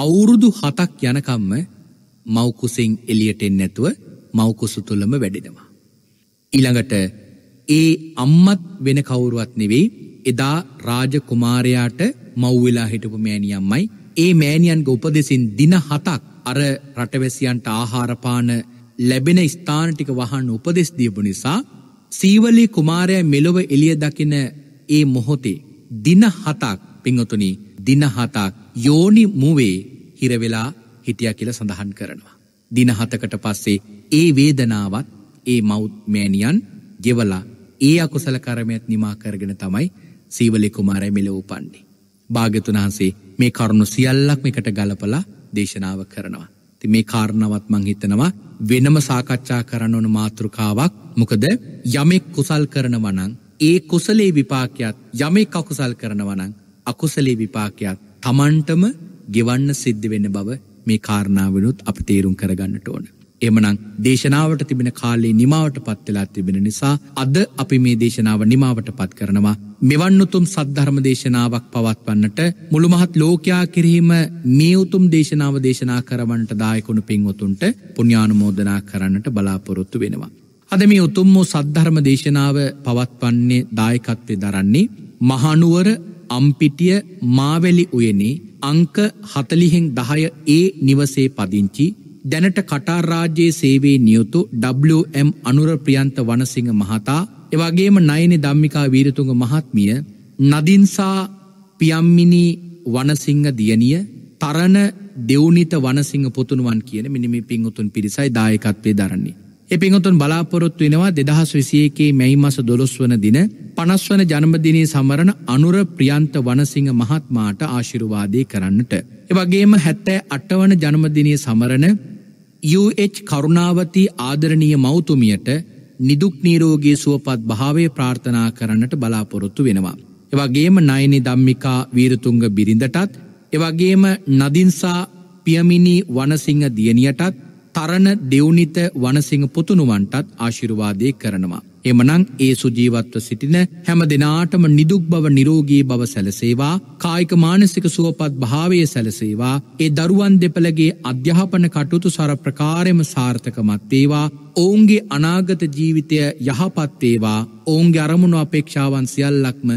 අවුරුදු හතක් යනකම්ම මෞකුසින් එලියටෙන් නැතුව මෞකුසු තුළම වැඩෙනවා. ඊළඟට ඒ අම්මත් වෙන කවුරුවත් නෙවෙයි එදා රාජ කුමාරයාට මව්වෙලා හිටපු මෑණියම්මයි. ඒ මෑණියන්ගේ උපදෙසින් දින හතක් අර රටවැසියන්ට ආහාරපාන ලැබෙන ස්ථානටික වහන්න උපදෙස් දියපු නිසා සීවලී කුමාරය මෙලොව එළිය දකින ඒ මොහොතේ දින හතක් පිංහතුනි දින හතක් යෝනි මුවේ හිරවෙලා හිටිය කියල සඳහන් කරනවා. දින හතකට පස්සේ ඒ වේදනාවත් ඒ මෞත්මෑණියන් ගෙවලා ඒ අකුසල කරමයත් නිමා කරගෙන තමයි සීවලි කුමාරය මෙලෝ උපන්නේ. භාගතුන් වහන්සේ මේ කරුණු සියල්ලක් එකට ගලපලා දේශනාව කරනවා. ති මේ කාරණවත් මං හිතනවා වෙනම සාකච්ඡා කරන්න ඕන මාතෘකාවක් මොකද යමෙක් කුසල් කරනවනං ඒ කුසලේ විපාකයක් යමෙක් අකුසල් කරනවනං අකුසලේ විපාකයක් තමන්ටම ගෙවන්න සිද්ධ වෙන බව මේ කාරණාවනුත් අප තේරුම් කරගන්නට ඕන. එමනං දේශනාවට තිබෙන කාලේ නිමාවට පත්වෙලා තිබෙන නිසා අද අපි මේ දේශනාව නිමාවට පත් කරනවා මෙවන් උතුම් සද්ධර්ම දේශනාවක් පවත්වන්නට මුළුමහත් ලෝකයා කිරීම මේ උතුම් දේශනාව දේශනා කරවන්නට දායකුණු පින්වතුන්ට පුණ්‍යානුමෝදනා කරන්නට බලාපොරොත්තු වෙනවා. අද මේ උතුම් වූ සද්ධර්ම දේශනාව පවත්වන්නේ දායකත්වය දරන්නේ මහනුවර අම්පිටිය මාවැලි උයනේ අංක හතලිහෙෙන් දහය ඒ නිවසේ පදිංචි දැනට කටාර් රාජ්‍යයේ සේවේ නියුතු WM අනුර ප්‍රියන්ත වනසිංහ මහතා එවගේම නයනි ධම්මිකා වීරතුංග මහත්මිය නදින්සා පියම්මිනි වනසිංහ දියණිය තරණ දෙවුනිත වනසිංහ පුතුණුවන් කියන මිනිමි පිංගුතුන් පිරිසයි දායකත්වයේ දරන්නේ. ඒ පිංගුතුන් බලාපොරොත්තු වෙනවා 2021 මැයි මාස 12 වන දින 50 වන ජන්මදිනයේ සමරන අනුර ප්‍රියන්ත වනසිංහ මහත්මයාට ආශිර්වාදේ කරන්නට. ඒ වගේම 78 වන ජන්මදිනයේ සමරන UH කරුණාවති ආදරණීය මෞතුමියට නිදුක් නීරෝගී සුවපත් භාවය ප්‍රාර්ථනා කරන්නට බලාපොරොත්තු වෙනවා. එවගේම නයනි ධම්මිකා වීරතුංග බිරිඳටත් එවගේම නදින්සා පියමිනි වනසිංහ දියණියටත් තරණ දෙවුනිත වනසිංහ පුතුණුවන්ටත් ආශිර්වාදය කරනවා. එමනං ඒ සුජීවත්ව සිටින හැම දෙනාටම නිදුක් බව නිරෝගී බව සැලසේවා කායික මානසික සුවපත් භාවය සැලසේවා ඒ දරුවන් දෙපළගේ අධ්‍යාපන කටුතු සර ප්‍රකාරෙම සාර්ථකමත්තේවා ඔවුන්ගේ අනාගත ජීවිතය යහපත්තේවා ඔවුන්ගේ අරමුණු අපේක්ෂාවන් සියල්ලක්ම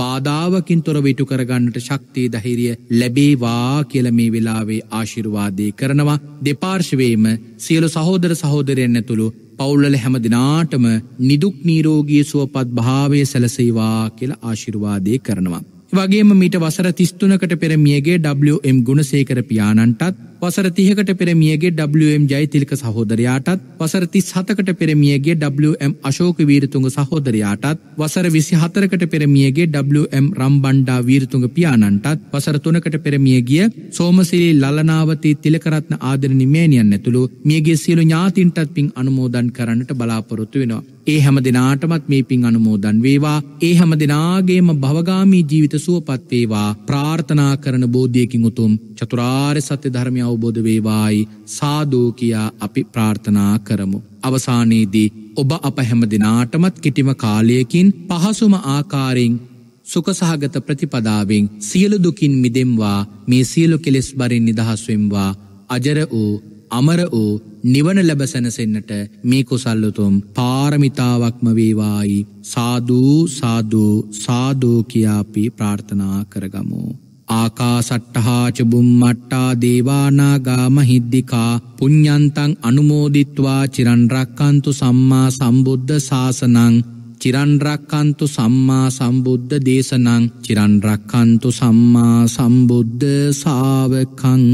බාධාවකින් තොර විටු කරගන්නට ශක්තිය දහිරිය ලැබේවා කියල මේ වෙලාවේ ආශිරුවාදය කරනවා දෙපාර්ශවේම සියලු සහෝදර සහෝදරයන්න තුළු පවුල්ලල හැම දෙනාටම නිදුක් නීරෝගී සුවපත් භාවය සැලසේවා කියලා ආශිර්වාදය කරනවා. වගේම මීට වසර තිස්තුනකට පෙරමියගේ WM ගුණසේකර පියාණන්ටත් වසර තිහකට පෙරමියගේ WM ජයිතිලික සහෝදරයාටත් වසර තිස් හතකට පෙරමියගේ WM අශෝක වීරතුංග සහෝදරයාටත් වසර විසි හතරකට පෙරමියගේ WM රම්බණ්ඩා වීරතුංග පියාණන්ටත් වසර තුනකට පෙරමියගිය සෝමසිරී ලලනාවතී තිලකරත්න ආදරණ මේනියන් ඇතුළු මියගේ සියලු ඥාතින්ටත් පින් අනුමෝදන් කරන්නට බලාපොරොත්තු වෙනවා. ඒ හැම දෙනාටමත් මේ පින් අනුමෝදන් වේවා ඒ හැම දෙනාගේම භවගාමී ජීවිත සුවපත් වේවා ප්‍රාර්ථනා කරන බෝධියකින් උතුම් චතුරාර්ය සත්‍ය ධර්මය අවබෝධ වේවායි සාදූ කියා අපි ප්‍රාර්ථනා කරමු. අවසානයේදී ඔබ අප හැම දෙනාටමත් කිටිම කාලයකින් පහසුම ආකාරෙන් සුකසහගත ප්‍රතිපදාවෙන් සියලු දුකින් මිදෙම්වා මේ සියලු කෙලෙස් බරින් නිදහස්වෙම්වා අජර වූ අමර වූ නිවන ලැබසැනසෙන්න්නට මේ කුසල්ලුතුම් පාරමිතාවක්ම වේවායි සාධූ සාධූ සාධූ කියාපි ප්‍රාර්ථනා කරගමෝ. ආකාසට්ටහාච බුම්මට්ටා දේවානාගා මහිද්దికා පුඤ්ඤන්තං අනුමෝදිත්වා චිරන් රැක්කන්තු සම්මා සම්බුද්ධ ශාසනං චිරන් රැක්කන්තු සම්මා සම්බුද්ධ දේශනං චිරන් රැක්කන්තු සම්මා සම්බුද්ධ ශාවකං